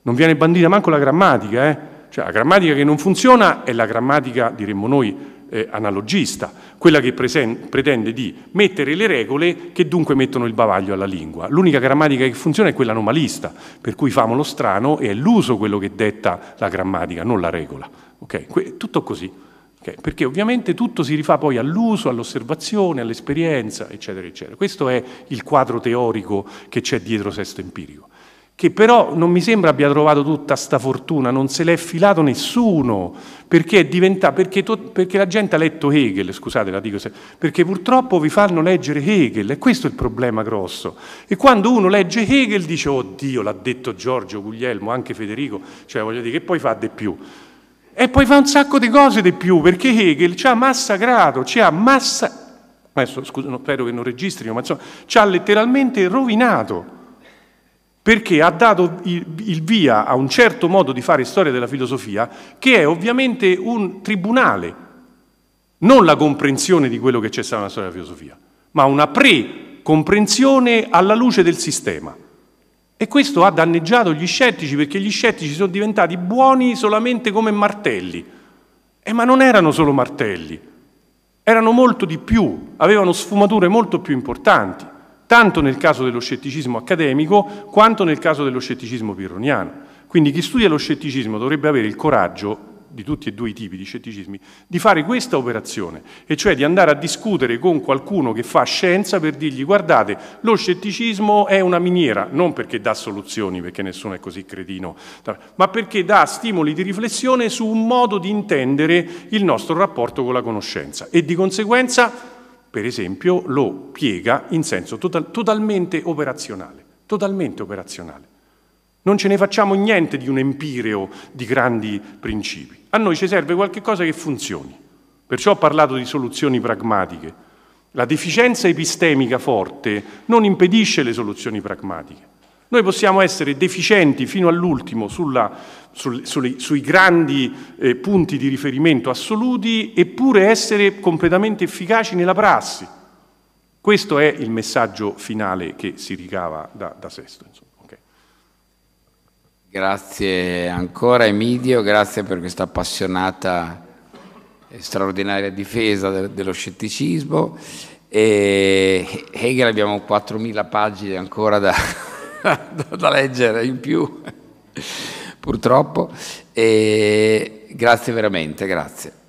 non viene bandita manco la grammatica, eh? Cioè la grammatica che non funziona è la grammatica, diremmo noi, eh, analogista, quella che presen- pretende di mettere le regole che dunque mettono il bavaglio alla lingua. L'unica grammatica che funziona è quella anomalista, per cui famo lo strano e è l'uso quello che detta la grammatica, non la regola. Okay? Que- tutto così. Okay? Perché ovviamente tutto si rifà poi all'uso, all'osservazione, all'esperienza, eccetera, eccetera. Questo è il quadro teorico che c'è dietro sesto empirico che però non mi sembra abbia trovato tutta sta fortuna, non se l'è filato nessuno, perché, diventa, perché, to, perché la gente ha letto Hegel, scusate la dico, perché purtroppo vi fanno leggere Hegel, e questo è il problema grosso. E quando uno legge Hegel dice, oddio, l'ha detto Giorgio, Guglielmo, anche Federico, cioè voglio dire, che poi fa di più? E poi fa un sacco di cose di più, perché Hegel ci ha massacrato, ci ha massacrato, adesso scusa, spero che non registrino, ma insomma, ci ha letteralmente rovinato perché ha dato il via a un certo modo di fare storia della filosofia che è ovviamente un tribunale, non la comprensione di quello che c'è stato nella storia della filosofia, ma una pre-comprensione alla luce del sistema. E questo ha danneggiato gli scettici perché gli scettici sono diventati buoni solamente come martelli. Eh, ma non erano solo martelli, erano molto di più, avevano sfumature molto più importanti tanto nel caso dello scetticismo accademico quanto nel caso dello scetticismo pirroniano. Quindi chi studia lo scetticismo dovrebbe avere il coraggio di tutti e due i tipi di scetticismi, di fare questa operazione, e cioè di andare a discutere con qualcuno che fa scienza per dirgli guardate, lo scetticismo è una miniera, non perché dà soluzioni, perché nessuno è così cretino, ma perché dà stimoli di riflessione su un modo di intendere il nostro rapporto con la conoscenza e di conseguenza per esempio, lo piega in senso total- totalmente operazionale, totalmente operazionale. Non ce ne facciamo niente di un empireo di grandi principi. A noi ci serve qualcosa che funzioni. Perciò ho parlato di soluzioni pragmatiche. La deficienza epistemica forte non impedisce le soluzioni pragmatiche. Noi possiamo essere deficienti fino all'ultimo sulla, sul, sulle, sui grandi eh, punti di riferimento assoluti, eppure essere completamente efficaci nella prassi. Questo è il messaggio finale che si ricava da, da Sesto. Okay. Grazie ancora Emidio, grazie per questa appassionata e straordinaria difesa de dello scetticismo. E Hegel abbiamo 4.000 pagine ancora da, da, da leggere in più, purtroppo. E grazie veramente, grazie.